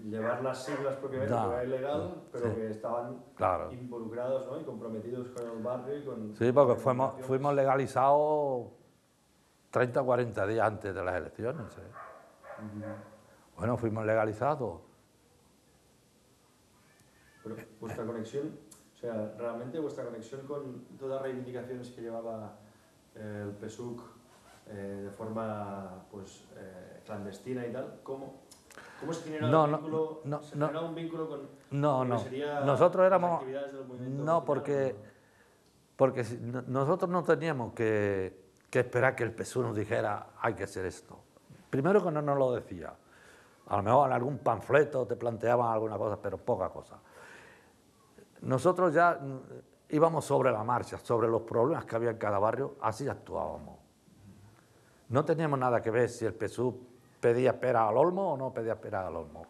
llevar las siglas propiamente, porque pero que estaban involucrados ¿no? y comprometidos con el barrio. Y con sí, porque fuimos, legalizados 30 o 40 días antes de las elecciones. ¿eh? Bueno, fuimos legalizados. Pero vuestra conexión, o sea, realmente vuestra conexión con todas las reivindicaciones que llevaba eh, el PSUC eh, de forma pues, clandestina y tal, ¿cómo, ¿Cómo se generaba no, un vínculo, no, un vínculo con no, no. Nosotros éramos no porque porque nosotros no teníamos que, que, esperar que el PSU nos dijera hay que hacer esto. Primero que no nos lo decía. A lo mejor en algún panfleto te planteaban alguna cosa, pero poca cosa. Nosotros ya mm, íbamos sobre la marcha, sobre los problemas que había en cada barrio, así actuábamos. No teníamos nada que ver si el PSU ¿Pedía pera al olmo o no pedía pera al olmo?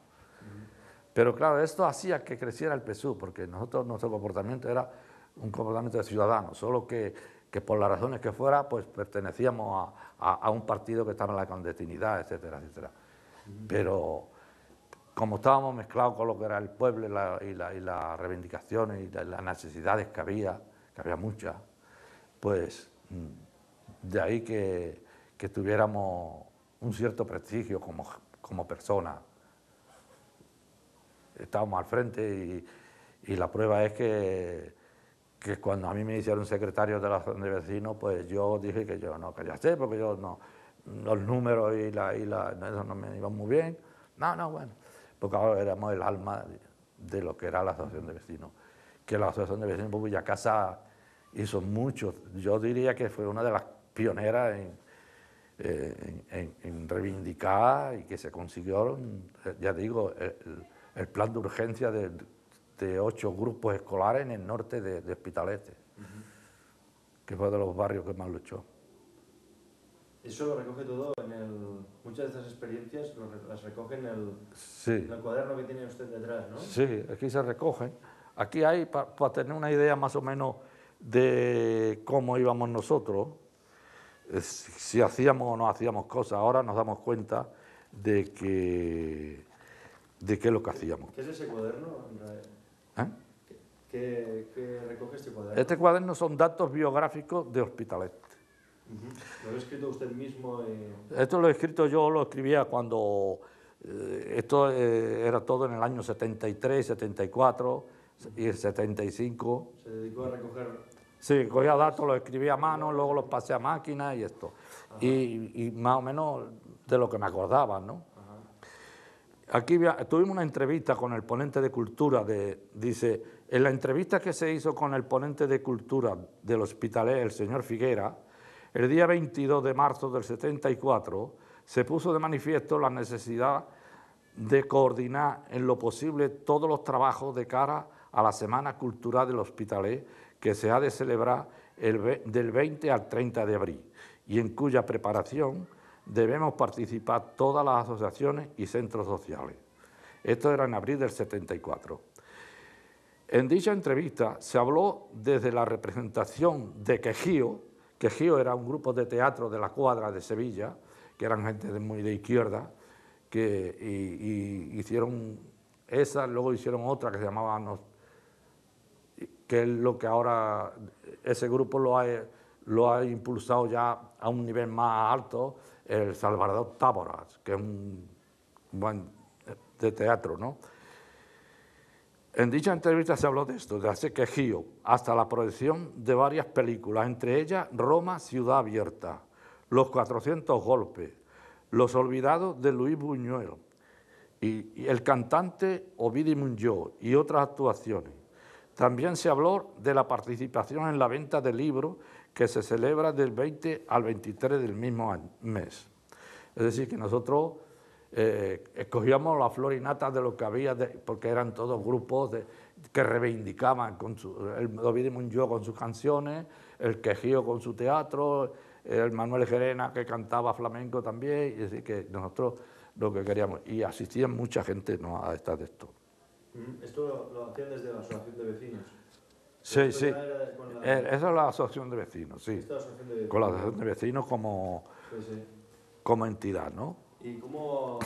Pero claro, esto hacía que creciera el PSU, porque nosotros, nuestro comportamiento era un comportamiento de ciudadano, solo que, que por las razones que fuera, pues pertenecíamos a, a, un partido que estaba en la clandestinidad, etcétera, etcétera. Pero como estábamos mezclados con lo que era el pueblo y, la, y, las reivindicaciones y las necesidades que había, que había muchas, pues mm, de ahí que, que tuviéramos un cierto prestigio como, como persona. Estábamos al frente y, la prueba es que, que, cuando a mí me hicieron secretario de la Asociación de vecinos, pues yo dije que yo no, quería ser porque yo no, los números y, la, y eso no me iba muy bien. No, no, bueno, porque ahora éramos el alma de lo que era la asociación de vecinos. Que la asociación de vecinos de pues, Casa hizo muchos yo diría que fue una de las pioneras en eh, en, reivindicar y que se consiguieron, eh, ya digo, el, plan de urgencia de, de, ocho grupos escolares en el norte de, de que fue de los barrios que más luchó. Eso lo recoge todo en el... Muchas de estas experiencias las recoge en el, cuaderno que tiene usted detrás, ¿no? Sí, aquí se recogen. Aquí hay, para tener una idea más o menos de cómo íbamos nosotros, si hacíamos o no hacíamos cosas, ahora nos damos cuenta de que, de qué es lo que hacíamos. ¿Qué es ese cuaderno? ¿Eh? ¿Qué, recoge este cuaderno? Este cuaderno son datos biográficos de Hospitalet. ¿Lo ha escrito usted mismo? Esto lo he escrito yo, lo escribía cuando... Eh, esto eh, era todo en el año 73, 74 y el 75. Se dedicó a recoger Sí, cogía datos, los escribía a mano, luego los pasé a máquina y esto. Y, más o menos de lo que me acordaba, ¿no? Aquí tuvimos una entrevista con el ponente de cultura, de, dice, en la entrevista que se hizo con el ponente de cultura del Hospitalet, el señor Figuera, el día 22 de marzo del 74, se puso de manifiesto la necesidad de coordinar en lo posible todos los trabajos de cara a la Semana Cultural del Hospitalet que se ha de celebrar el, del 20 al 30 de abril y en cuya preparación debemos participar todas las asociaciones y centros sociales. Esto era en abril del 74. En dicha entrevista se habló desde la representación de Quejío, Quejío era un grupo de teatro de la cuadra de Sevilla, que eran gente muy de izquierda, que y, hicieron esa, luego hicieron otra que se llamaba que es lo que ahora ese grupo lo ha, lo ha impulsado ya a un nivel más alto, el Salvador Táboras, que es un buen de teatro, ¿no? En dicha entrevista se habló de esto, de hace quejío hasta la proyección de varias películas, entre ellas Roma, Ciudad Abierta, Los 400 Golpes, Los Olvidados de Luis Buñuel, y, El Cantante Ovidi y otras actuaciones. También se habló de la participación en la venta de libro que se celebra del 20 al 23 del mismo mes. Es decir, que nosotros eh, escogíamos la flor y nata de lo que había, porque eran todos grupos que reivindicaban, con su, el David Munyó con sus canciones, el Quejío con su teatro, el Manuel Gerena que cantaba flamenco también, y es que nosotros lo que queríamos, y asistían mucha gente ¿no? a estas de Mm, esto lo, hacían desde la Asociación de Vecinos. Sí, sí. Eh, esa es la asociación de vecinos, sí. Con la asociación de vecinos como, como entidad, ¿no? ¿Y cómo,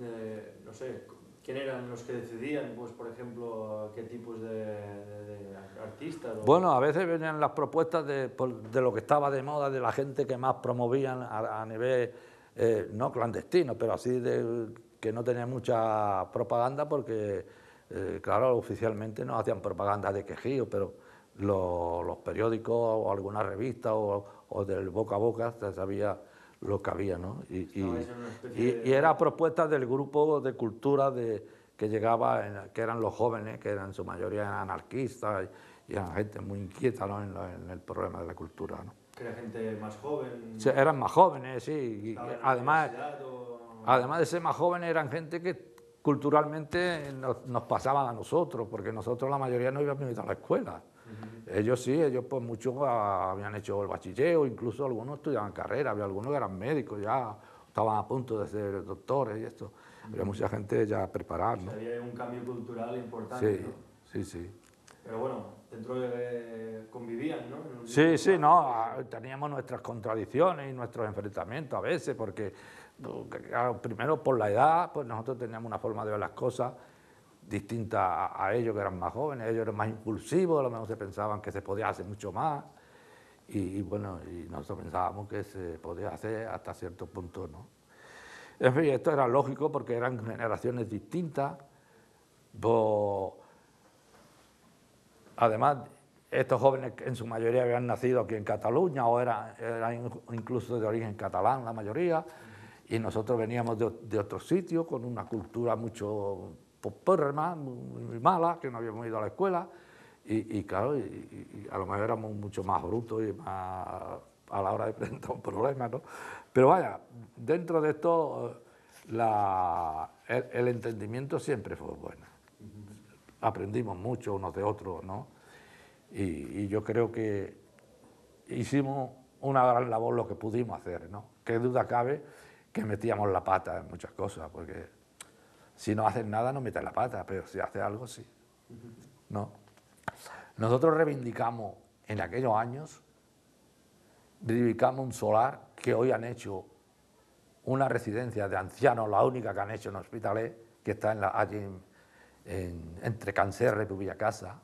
eh, no sé, quién eran los que decidían, pues, por ejemplo, qué tipos de, artistas? Bueno, a veces venían las propuestas de, lo que estaba de moda, de la gente que más promovían a, nivel, eh, no clandestino, pero así de, que no tenía mucha propaganda porque eh, claro, oficialmente no hacían propaganda de quejío, pero los periódicos o alguna revista o, del boca a boca se sabía lo que había, ¿no? Y, era propuesta del grupo de cultura de, que llegaba, que eran los jóvenes, que eran en su mayoría anarquistas y, eran gente muy inquieta en, el problema de la cultura, ¿no? era gente más joven. eran más jóvenes, sí. además, además de ser más jóvenes, eran gente que culturalmente nos, pasaban a nosotros, porque nosotros la mayoría no íbamos a la escuela. Ellos sí, ellos pues muchos ah, habían hecho el bachilleo, incluso algunos estudiaban carrera, había algunos que eran médicos ya, estaban a punto de ser doctores y esto. Había mucha gente ya preparada. ¿no? un cambio cultural importante. Sí, sí, sí. Pero bueno, dentro convivían, ¿no? Sí, sí, no, ah, teníamos nuestras contradicciones y nuestros enfrentamientos a veces, porque Ah, primero por la edad, pues nosotros teníamos una forma de ver las cosas distinta a, ellos que eran más jóvenes, ellos eran más impulsivos, a lo mejor se pensaban que se podía hacer mucho más, y, bueno, y nosotros pensábamos que se podía hacer hasta cierto punto, ¿no? En fin, esto era lógico porque eran generaciones distintas, además estos jóvenes en su mayoría habían nacido aquí en Cataluña o eran incluso de origen catalán la mayoría, y nosotros veníamos de, de otro sitio con una cultura mucho popérrima, muy, mala, que no habíamos ido a la escuela. Y, claro, y, a lo mejor éramos mucho más brutos y más a la hora de presentar un problema, ¿no? Pero vaya, dentro de esto, la, el, entendimiento siempre fue bueno. Aprendimos mucho unos de otros, ¿no? Y, y, yo creo que hicimos una gran labor lo que pudimos hacer, ¿no? Qué duda cabe que metíamos la pata en muchas cosas, porque si no haces nada no metes la pata, pero si haces algo sí. No. Nosotros reivindicamos en aquellos años, reivindicamos un solar que hoy han hecho una residencia de ancianos, la única que han hecho en hospitales que está en la, allí entre Cancerre y Casa,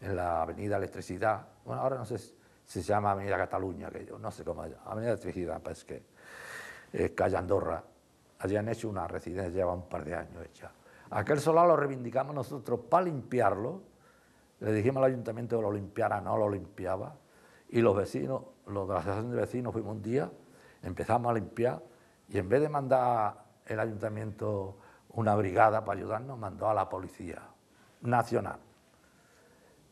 en la avenida Electricidad. Bueno, ahora no sé si se llama Avenida Cataluña, aquello, no sé cómo se llama, Avenida Electricidad, pues que eh, calle Andorra, allí han hecho una residencia, lleva un par de años hecha. Aquel solar lo reivindicamos nosotros para limpiarlo, le dijimos al ayuntamiento que lo limpiara, no lo limpiaba, y los vecinos, los de la asociación de vecinos, fuimos un día, empezamos a limpiar, y en vez de mandar el ayuntamiento una brigada para ayudarnos, mandó a la policía nacional.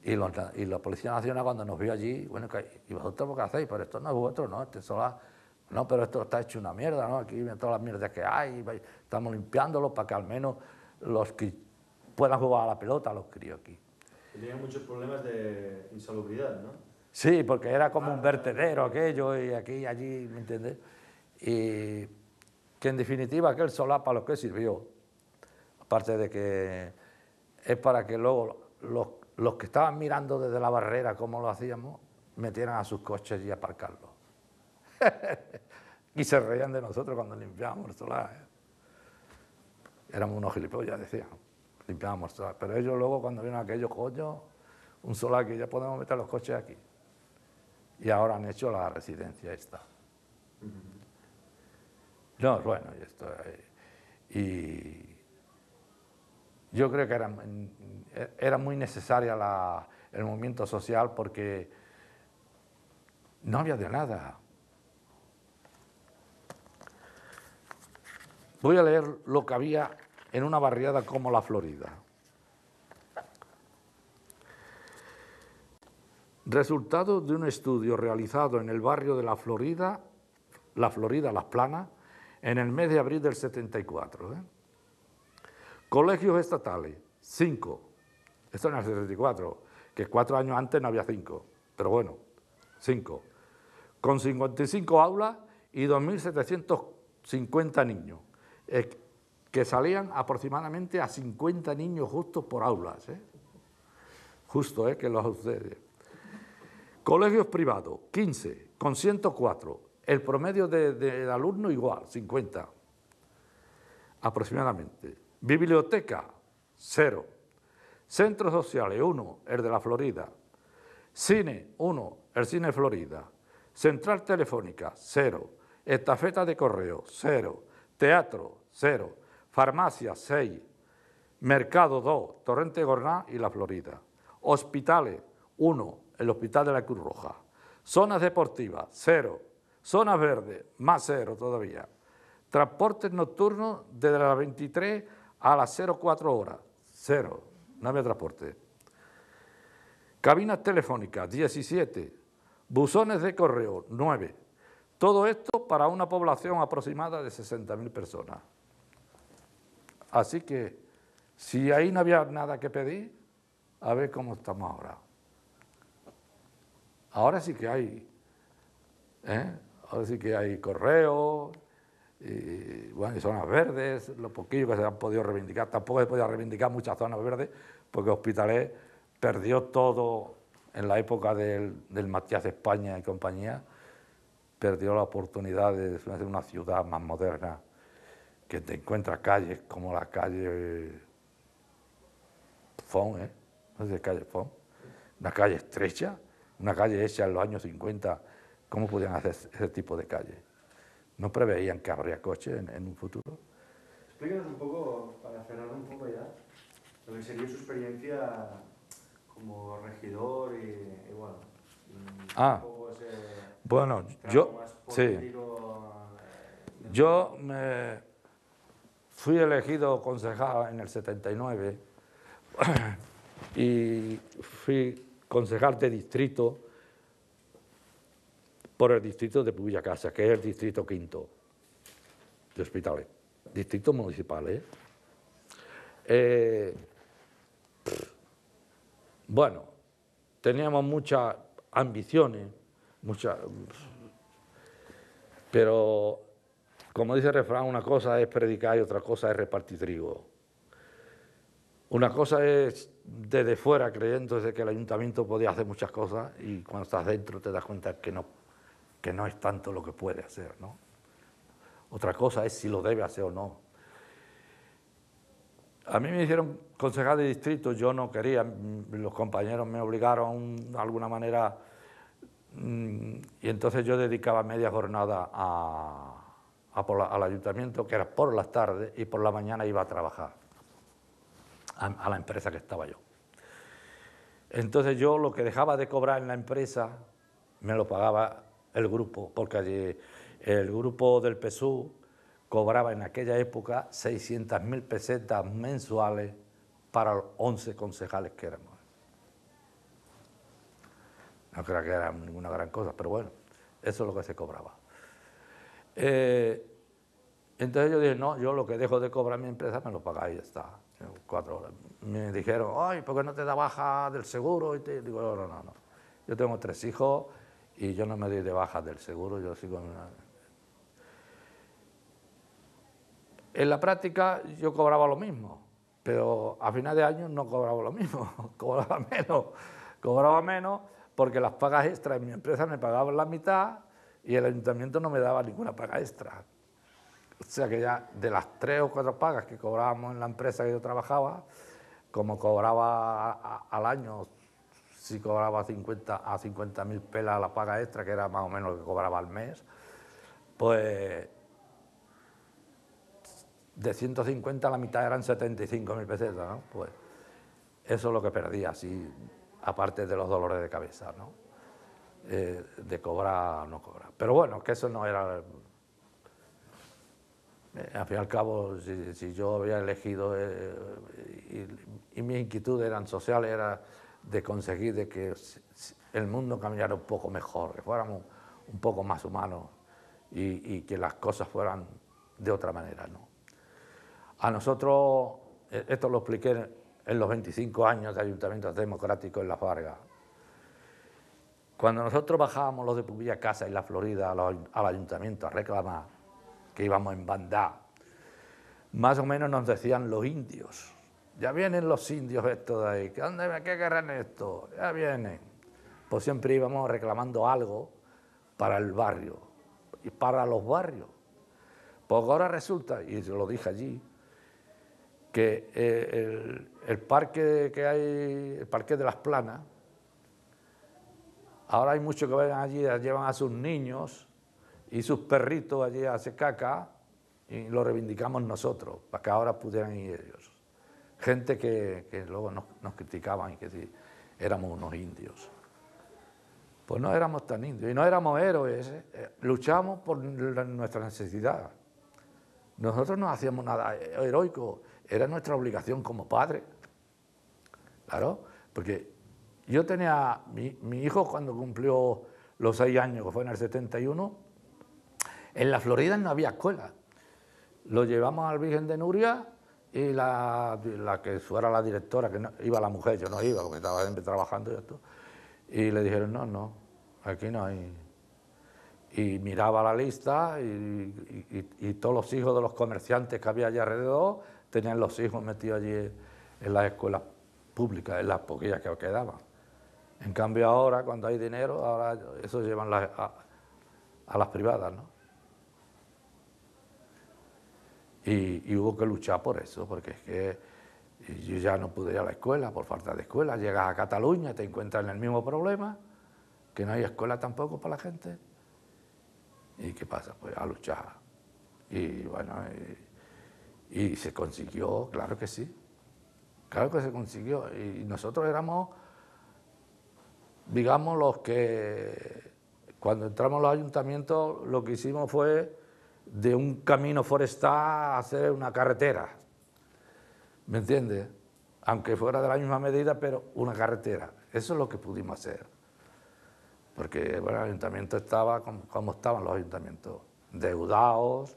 Y, la Policía Nacional cuando nos vio allí, bueno, ¿y vosotros qué hacéis? Pero esto no es vosotros, ¿no? Este solar no, pero esto está hecho una mierda, ¿no? Aquí vienen todas las mierdas que hay, estamos limpiándolo para que al menos los que puedan jugar a la pelota los crío aquí. Tenían muchos problemas de insalubridad, ¿no? Sí, porque era como ah, un ah. vertedero aquello y aquí y allí, ¿me entiendes? Y que en definitiva aquel solar para lo que sirvió, aparte de que es para que luego los, los que estaban mirando desde la barrera cómo lo hacíamos, metieran a sus coches y aparcarlo. y se reían de nosotros cuando limpiábamos solar, Éramos unos gilipollas, decían. Limpiábamos el solar, Pero ellos luego, cuando vieron aquellos coños, un solar que ya podemos meter los coches aquí. Y ahora han hecho la residencia esta. No, bueno, y esto. Eh, y yo creo que era, muy necesaria el movimiento social porque no había de nada. Voy a leer lo que había en una barriada como la Florida. Resultado de un estudio realizado en el barrio de la Florida, la Florida Las Planas, en el mes de abril del 74. ¿eh? Colegios estatales, cinco. Esto en el 74, que cuatro años antes no había cinco, pero bueno, cinco. Con 55 aulas y 2.750 niños que salían aproximadamente a 50 niños justos por aulas. ¿eh? Justo, ¿eh? que los ustedes. ¿eh? Colegios privados, 15, con 104. El promedio del de, alumno igual, 50 aproximadamente. Biblioteca, cero. Centros sociales, uno, el de la Florida. Cine, uno, el Cine Florida. Central Telefónica, cero. Estafeta de correo, cero. Teatro, 0. Farmacia, 6. Mercado, 2. Torrente Gorná y La Florida. Hospitales, 1. El Hospital de la Cruz Roja. Zonas deportivas, 0. Zonas verdes, más 0 todavía. Transportes nocturnos desde las 23 a las 04 horas, 0. No había transporte. Cabinas telefónicas, 17. Buzones de correo, 9. Todo esto para una población aproximada de 60.000 personas. Así que si ahí no había nada que pedir, a ver cómo estamos ahora. Ahora sí que hay, ¿eh? sí que hay correo, y, zonas verdes, lo poquillo que se han podido reivindicar. Tampoco se podía reivindicar muchas zonas verdes, porque Hospitalet perdió todo en la época del, del Matías España y compañía, perdió la oportunidad de ser una ciudad más moderna que te encuentras calles como la calle Fon, ¿eh? No sé si calle Fon. Una calle estrecha, una calle hecha en los años 50. ¿Cómo podían hacer ese tipo de calle? No preveían que habría coches en, un futuro. Explícanos un poco, para cerrar un poco ya, lo que sería su experiencia como regidor y, bueno. ah, bueno, yo. sí. Eh, yo me Fui elegido concejal en el 79 y fui concejal de distrito por el distrito de Puyacasa, que es el distrito quinto de hospitales, Distrito municipal, Eh, eh bueno, teníamos muchas ambiciones, muchas, pero como dice el refrán, una cosa es predicar y otra cosa es repartir trigo. Una cosa es desde fuera creyéndose que el ayuntamiento podía hacer muchas cosas y cuando estás dentro te das cuenta que no, que no es tanto lo que puede hacer. ¿no? Otra cosa es si lo debe hacer o no. A mí me hicieron concejal de distrito, yo no quería, los compañeros me obligaron de alguna manera mm, y entonces yo dedicaba media jornada a al ayuntamiento, que era por las tardes, y por la mañana iba a trabajar a, la empresa que estaba yo. Entonces yo lo que dejaba de cobrar en la empresa me lo pagaba el grupo, porque allí el grupo del PSU cobraba en aquella época 600.000 pesetas mensuales para los 11 concejales que éramos. No creo que era ninguna gran cosa, pero bueno, eso es lo que se cobraba. Eh, entonces yo dije, no, yo lo que dejo de cobrar mi empresa me lo pagáis, ya está, cuatro horas. Me dijeron, ay, ¿por qué no te da baja del seguro? Y te digo, no, no, no, yo tengo tres hijos y yo no me doy de baja del seguro, yo sigo... En, una... en la práctica yo cobraba lo mismo, pero a final de año no cobraba lo mismo, cobraba menos, cobraba menos porque las pagas extras en mi empresa me pagaban la mitad y el ayuntamiento no me daba ninguna paga extra. O sea que ya de las tres o cuatro pagas que cobrábamos en la empresa que yo trabajaba, como cobraba al año, si cobraba 50 a 50.000 mil pelas la paga extra, que era más o menos lo que cobraba al mes, pues de 150 la mitad eran 75.000 mil pesetas, ¿no? Pues eso es lo que perdía, así, aparte de los dolores de cabeza, ¿no? Eh, de cobrar o no cobrar. Pero bueno, que eso no era eh, al fin y al cabo, si, yo había elegido eh, y, y, mi inquietud eran social era de conseguir de que el mundo cambiara un poco mejor, que fuéramos un poco más humanos y, que las cosas fueran de otra manera. ¿no? A nosotros, eh, esto lo expliqué en los 25 años de Ayuntamiento Democrático en La Farga. Cuando nosotros bajábamos los de Pubilla Casa y La Florida al ayuntamiento a reclamar, que íbamos en bandada. Más o menos nos decían los indios. Ya vienen los indios estos de ahí. ¿Dónde, ¿Qué querrán esto? Ya vienen. Pues siempre íbamos reclamando algo para el barrio y para los barrios. Pues ahora resulta, y lo dije allí, que eh, el, parque que hay, el parque de las planas, ahora hay muchos que vengan allí, llevan a sus niños y sus perritos allí hace caca y lo reivindicamos nosotros, para que ahora pudieran ir ellos. Gente que, luego nos, criticaban y que si éramos unos indios. Pues no éramos tan indios y no éramos héroes, ¿eh? Eh, luchamos por nuestra necesidad. Nosotros no hacíamos nada heroico, era nuestra obligación como padre. Claro, porque yo tenía, mi hijo cuando cumplió los seis años, que fue en el 71, en la Florida no había escuela. Lo llevamos al Virgen de Nuria y la, que fuera la directora, que iba la mujer, yo no iba porque estaba siempre trabajando y esto, y le dijeron, no, no, aquí no hay. Y miraba la lista y, todos los hijos de los comerciantes que había allí alrededor tenían los hijos metidos allí en las escuelas públicas, en las poquillas que quedaban. En cambio ahora, cuando hay dinero, ahora eso llevan las, a, a las privadas, ¿no? Y, hubo que luchar por eso, porque es que eh, yo ya no pude ir a la escuela por falta de escuela. Llegas a Cataluña, te encuentras en el mismo problema, que no hay escuela tampoco para la gente. ¿Y qué pasa? Pues a luchar. Y bueno, y, y se consiguió, claro que sí. Claro que se consiguió. Y nosotros éramos, digamos, los que cuando entramos a los ayuntamientos lo que hicimos fue de un camino forestal a hacer una carretera. ¿Me entiende Aunque fuera de la misma medida, pero una carretera. Eso es lo que pudimos hacer. Porque el ayuntamiento estaba como, estaban los ayuntamientos, deudados,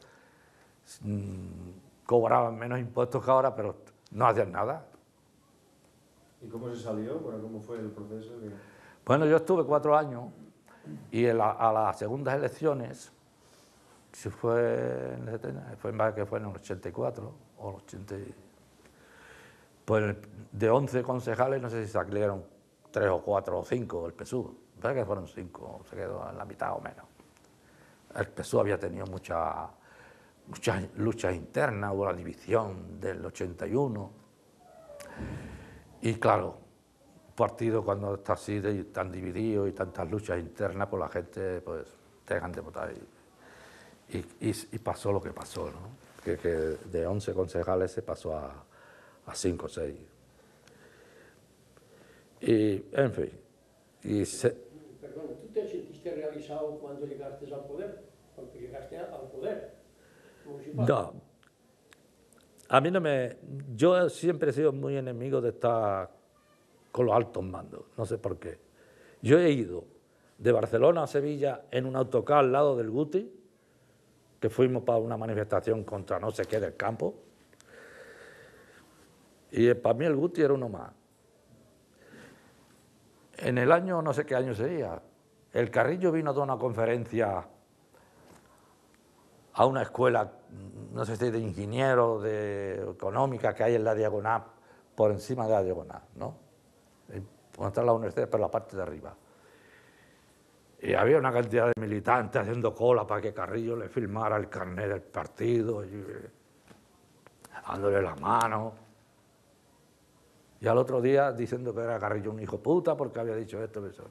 mm, cobraban menos impuestos que ahora, pero no hacían nada. ¿Y cómo se salió? ¿Cómo fue el proceso? Bueno, yo estuve cuatro años y a las segundas elecciones si fue en, el, fue más que fue en el 84 o el 80. Pues de 11 concejales, no sé si salieron 3 o 4 o 5 el PSUV. verdad que fueron 5, se quedó en la mitad o menos. El PSUV había tenido muchas luchas internas, hubo la división del 81. Y claro, un partido cuando está así, tan dividido y tantas luchas internas, pues la gente pues, dejan de votar. Y, y, pasó lo que pasó, ¿no? que, de 11 concejales se pasó a, 5 o 6. Y, en fin. Y se... Perdón, ¿tú te sentiste realizado cuando llegaste al poder? Cuando llegaste al poder No. A mí no me... Yo siempre he sido muy enemigo de estar con los altos mandos, no sé por qué. Yo he ido de Barcelona a Sevilla en un autocar al lado del Guti, que fuimos para una manifestación contra no sé qué del campo. Y eh, para mí el Guti era uno más. En el año, no sé qué año sería, el Carrillo vino a dar una conferencia a una escuela, mm, no sé si de ingeniero, de económica que hay en la diagonal, por encima de la diagonal, ¿no? contra la universidad, pero la parte de arriba. Y había una cantidad de militantes haciendo cola para que Carrillo le filmara el carnet del partido, eh, dándole la mano. Y al otro día diciendo que era Carrillo un hijo puta porque había dicho esto y eso.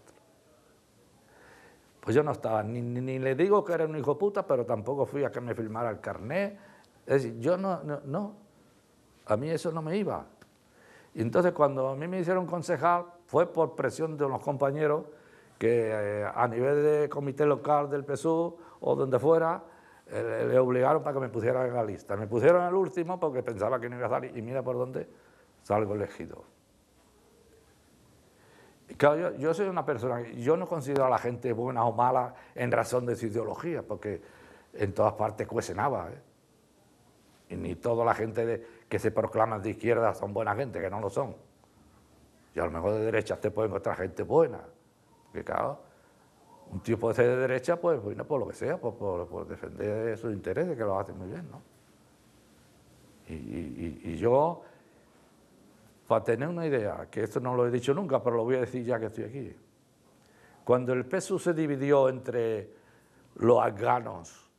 Pues yo no estaba, ni, le digo que era un hijo puta, pero tampoco fui a que me filmara el carnet. Es decir, yo no, no, a mí eso no me iba. Y entonces cuando a mí me hicieron concejal, fue por presión de unos compañeros que eh, a nivel de comité local del PSU o donde fuera, eh, le obligaron para que me pusieran en la lista. Me pusieron al último porque pensaba que no iba a salir y mira por dónde salgo elegido. Claro, yo, soy una persona, yo no considero a la gente buena o mala en razón de su ideología, porque en todas partes cuecenaba. ¿eh? Y ni toda la gente que se proclama de izquierda son buena gente, que no lo son. Y a lo mejor de derecha te puede encontrar gente buena que claro, un tío puede ser de derecha, pues bueno pues, por lo que sea, por, defender sus intereses, que lo hacen muy bien, ¿no? Y, yo, para tener una idea, que esto no lo he dicho nunca, pero lo voy a decir ya que estoy aquí. Cuando el peso se dividió entre los afganos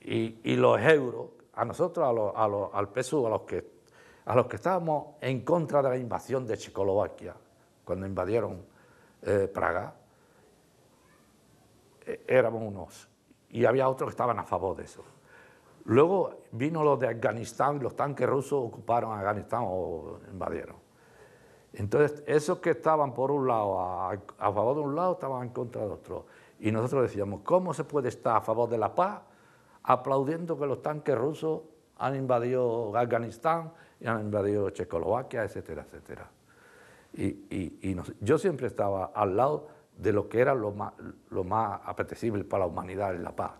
y, los euros, a nosotros, al peso, a los, que, a los que estábamos en contra de la invasión de Checoslovaquia, cuando invadieron eh, Praga, éramos unos y había otros que estaban a favor de eso. Luego vino los de Afganistán, ...y los tanques rusos ocuparon Afganistán o invadieron. Entonces, esos que estaban por un lado, a, favor de un lado, estaban en contra de otro. Y nosotros decíamos, ¿cómo se puede estar a favor de la paz aplaudiendo que los tanques rusos han invadido Afganistán y han invadido Checoslovaquia, etcétera, etcétera? Y, yo siempre estaba al lado de lo que era lo más, apetecible para la humanidad en la paz.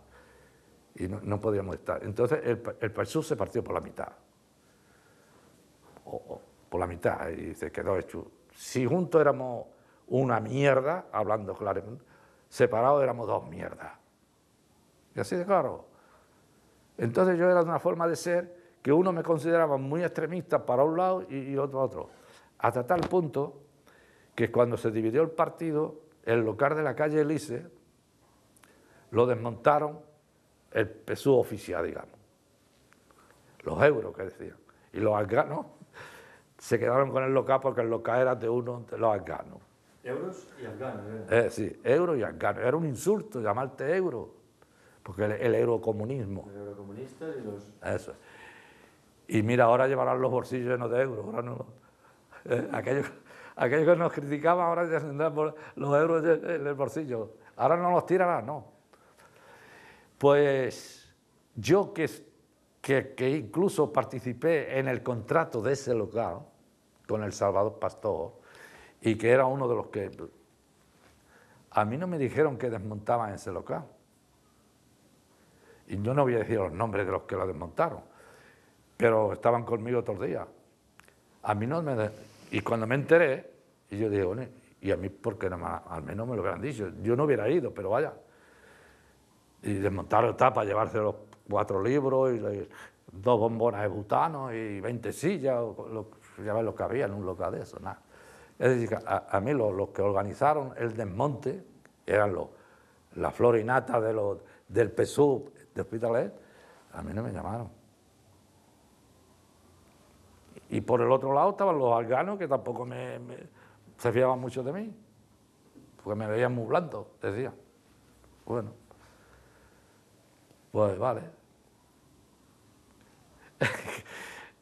Y no, podíamos estar. Entonces el, el se partió por la mitad. O, por la mitad y se quedó hecho. Si juntos éramos una mierda, hablando claramente, separados éramos dos mierdas. Y así de claro. Entonces yo era de una forma de ser que uno me consideraba muy extremista para un lado y, otro otro otro. Hasta tal punto que cuando se dividió el partido, el local de la calle Elise lo desmontaron el PSU oficial, digamos. Los euros que decían. Y los alganos se quedaron con el local porque el local era de uno de los alganos. Euros y alganos. Eh, eh sí, euros y alganos. Era un insulto llamarte euro, porque el, eurocomunismo. El eurocomunista y los... Eso. Y mira, ahora llevarán los bolsillos llenos de euros. Ahora no. Eh, aquellos aquellos que nos criticaban ahora ya tendrán los euros en el bolsillo. Ahora no los tirarán, no. Pues yo que, incluso participé en el contrato de ese local con el Salvador Pastor y que era uno de los que... A mí no me dijeron que desmontaban ese local. Y yo no voy a decir los nombres de los que lo desmontaron, pero estaban conmigo todos los días. A mí no me, y cuando me enteré, y yo digo, y a mí porque no me, al menos me lo hubieran dicho, yo no hubiera ido, pero vaya. Y desmontaron etapa, llevarse los cuatro libros y dos bombonas de butano y 20 sillas, lo, ya ves lo que había en un local de eso, nada. Es decir, a, mí los, que organizaron el desmonte eran los, la florinata de los, del PSUV de hospitales, a mí no me llamaron. Y por el otro lado estaban los alganos, que tampoco me, se fiaban mucho de mí, porque me veían muy blando, decía. Bueno, pues vale.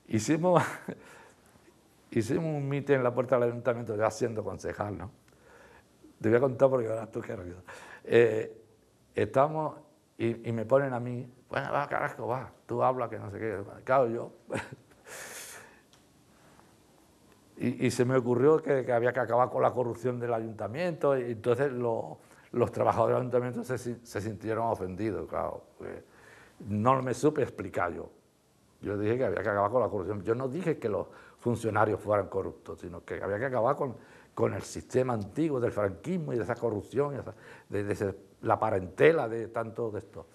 hicimos, hicimos un mitin en la puerta del ayuntamiento, ya siendo concejal, ¿no? Te voy a contar porque ahora tú qué rápido. Eh, estamos y, y, me ponen a mí, bueno, va, carajo, va, tú habla que no sé qué. Claro, yo Y, se me ocurrió que, había que acabar con la corrupción del ayuntamiento. Y entonces los trabajadores del ayuntamiento se, sintieron ofendidos, claro. No me supe explicar yo. Yo dije que había que acabar con la corrupción. Yo no dije que los funcionarios fueran corruptos, sino que había que acabar con, con el sistema antiguo del franquismo y de esa corrupción, y de, la parentela de tanto de esto.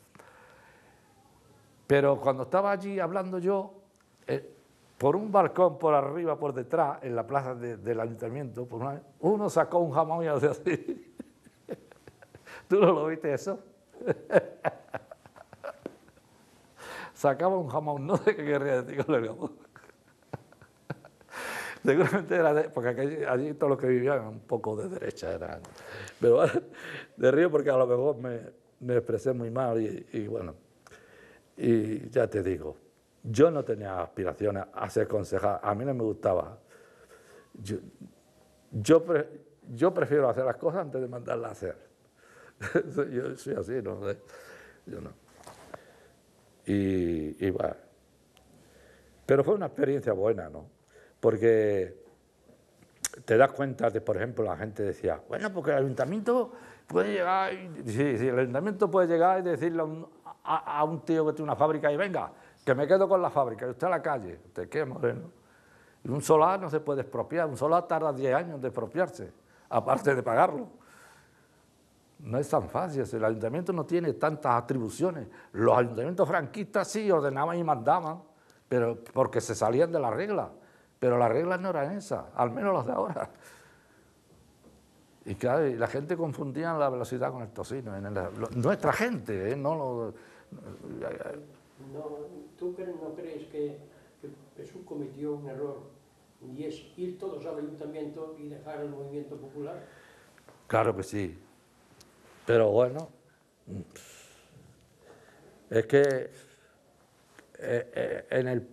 Pero cuando estaba allí hablando yo, eh, por un balcón por arriba, por detrás, en la plaza del ayuntamiento, uno sacó un jamón y así. ¿Tú no lo viste eso? Sacaba un jamón, no sé qué querría decir con el Seguramente era de, porque allí, todos los que vivían un poco de derecha eran. Pero de río porque a lo mejor me, expresé muy mal y bueno, y ya te digo. Yo no tenía aspiraciones a ser concejal, a mí no me gustaba. Yo, yo, prefiero hacer las cosas antes de mandarlas a hacer. yo soy así, no sé. Yo no. Y, bueno. Pero fue una experiencia buena, ¿no? Porque te das cuenta de, por ejemplo, la gente decía, bueno, porque el ayuntamiento puede llegar, y, el ayuntamiento puede llegar y decirle a un tío que tiene una fábrica y venga, que me quedo con la fábrica, y usted a la calle, ¿usted qué, Moreno? Y un solar no se puede expropiar, un solar tarda 10 años de expropiarse, aparte de pagarlo. No es tan fácil, el ayuntamiento no tiene tantas atribuciones. Los ayuntamientos franquistas sí ordenaban y mandaban, pero porque se salían de la regla, pero las reglas no eran esas, al menos las de ahora. Y claro, la gente confundía la velocidad con el tocino. nuestra gente, ¿eh? no lo, no, ¿Tú no crees que, que cometió un error y es ir todos al ayuntamiento y dejar el movimiento popular? Claro que sí. Pero bueno, es que eh, eh, en, el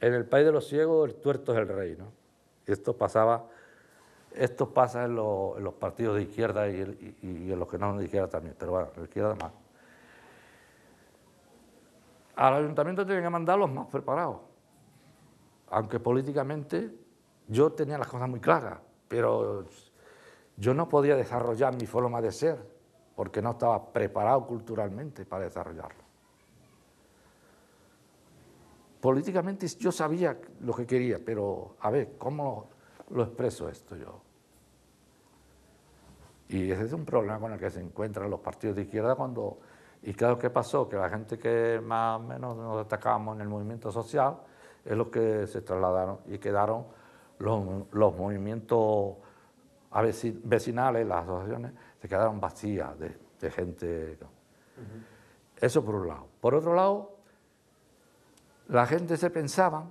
en el país de los ciegos el tuerto es el rey, ¿no? Esto pasaba, esto pasa en, los partidos de izquierda y, y, en los que no son de izquierda también, pero bueno, la izquierda más. Al ayuntamiento tienen que mandar los más preparados. Aunque políticamente yo tenía las cosas muy claras, pero yo no podía desarrollar mi forma de ser porque no estaba preparado culturalmente para desarrollarlo. Políticamente yo sabía lo que quería, pero a ver, ¿cómo lo expreso esto yo? Y ese es un problema con el que se encuentran los partidos de izquierda cuando y claro, ¿qué pasó? Que la gente que más o menos nos destacamos en el movimiento social es lo que se trasladaron y quedaron los, los movimientos vecinales, las asociaciones, se quedaron vacías de, gente. Eso por un lado. Por otro lado, la gente se pensaba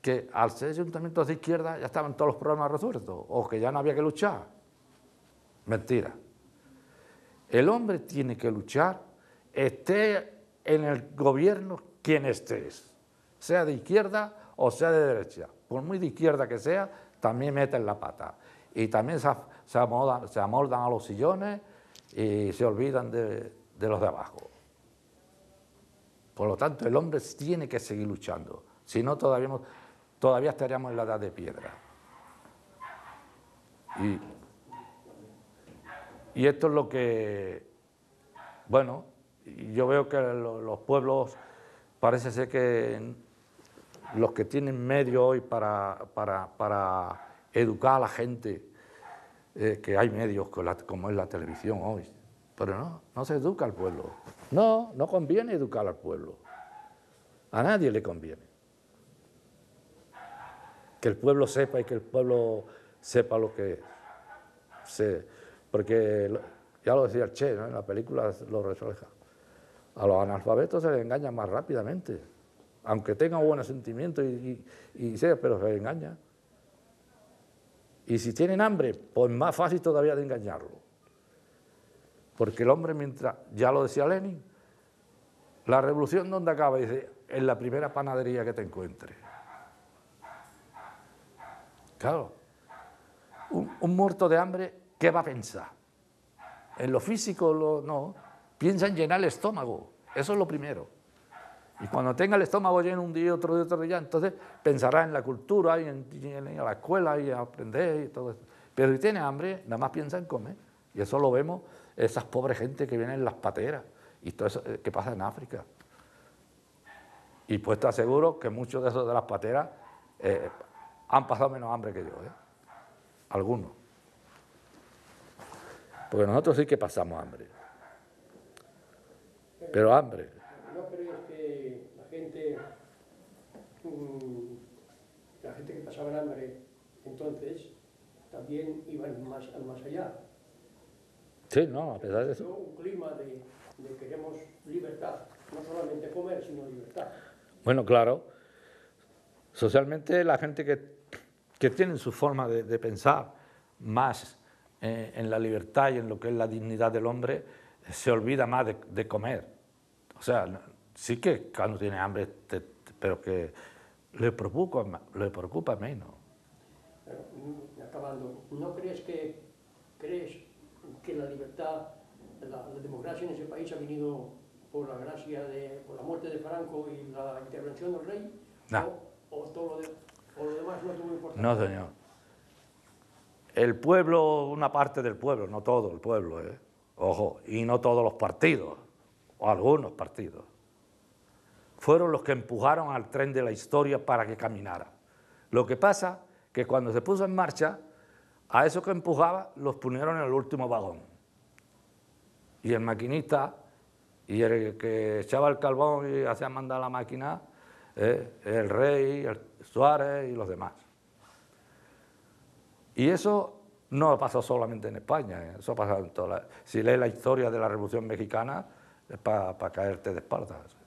que al ser ayuntamientos de izquierda ya estaban todos los problemas resueltos o que ya no había que luchar. Mentira. El hombre tiene que luchar esté en el gobierno quien estés, sea de izquierda o sea de derecha, por muy de izquierda que sea, también meten la pata. Y también se, se, amoldan, a los sillones y se olvidan de, los de abajo. Por lo tanto, el hombre tiene que seguir luchando, si no todavía, todavía estaríamos en la edad de piedra. y esto es lo que, bueno, yo veo que los pueblos parece ser que los que tienen medio hoy para, para, educar a la gente, eh, que hay medios como es la televisión hoy, pero no, no se educa al pueblo. No, no conviene educar al pueblo. A nadie le conviene. Que el pueblo sepa y que el pueblo sepa lo que es. porque ya lo decía el Che, en la película lo refleja. A los analfabetos se les engaña más rápidamente, aunque tengan buenos sentimientos y, y, sea, pero se les engaña. Y si tienen hambre, pues más fácil todavía de engañarlo. Porque el hombre, mientras, ya lo decía Lenin, la revolución donde acaba, dice, en la primera panadería que te encuentres. Claro, un, muerto de hambre, ¿qué va a pensar? En lo físico, lo, no, Piensa en llenar el estómago. Eso es lo primero. Y cuando tenga el estómago lleno un día, otro día, otro día, entonces pensará en la cultura y en, a la escuela y aprender y todo eso. Pero si tiene hambre, nada más piensa en comer. Y eso lo vemos esas pobres gente que vienen en las pateras y todo eso eh, que pasa en África. Y pues te aseguro que muchos de esos de las pateras eh, han pasado menos hambre que yo. ¿eh? Algunos. Porque nosotros sí que pasamos hambre pero hambre. ¿No crees que la gente, mm, la gente que pasaba el hambre entonces también iba más, más allá? Sí, no, a pesar de eso. Un clima de, queremos libertad, no solamente comer, sino libertad. Bueno, claro. Socialmente la gente que, que tiene su forma de, de pensar más eh, en la libertad y en lo que es la dignidad del hombre, se olvida más de, de comer. O sea, sí que cuando tiene hambre, pero que le preocupa, le preocupa menos. acabando, ¿no crees que, crees que la libertad, la, democracia en ese país ha venido por la gracia de, por la muerte de Franco y la intervención del rey? No. O, lo demás no es muy importante? No, señor. El pueblo, una parte del pueblo, no todo el pueblo, ¿eh? ojo, y no todos los partidos o algunos partidos, fueron los que empujaron al tren de la historia para que caminara. Lo que pasa es que cuando se puso en marcha, a esos que empujaba los pusieron en el último vagón. Y el maquinista y el que echaba el carbón y hacía mandar la máquina, eh, el rey, el Suárez y los demás. Y eso no pasó solamente en España, eh, eso ha pasado en toda Si lees la historia de la Revolución Mexicana, es para pa caerte de espaldas.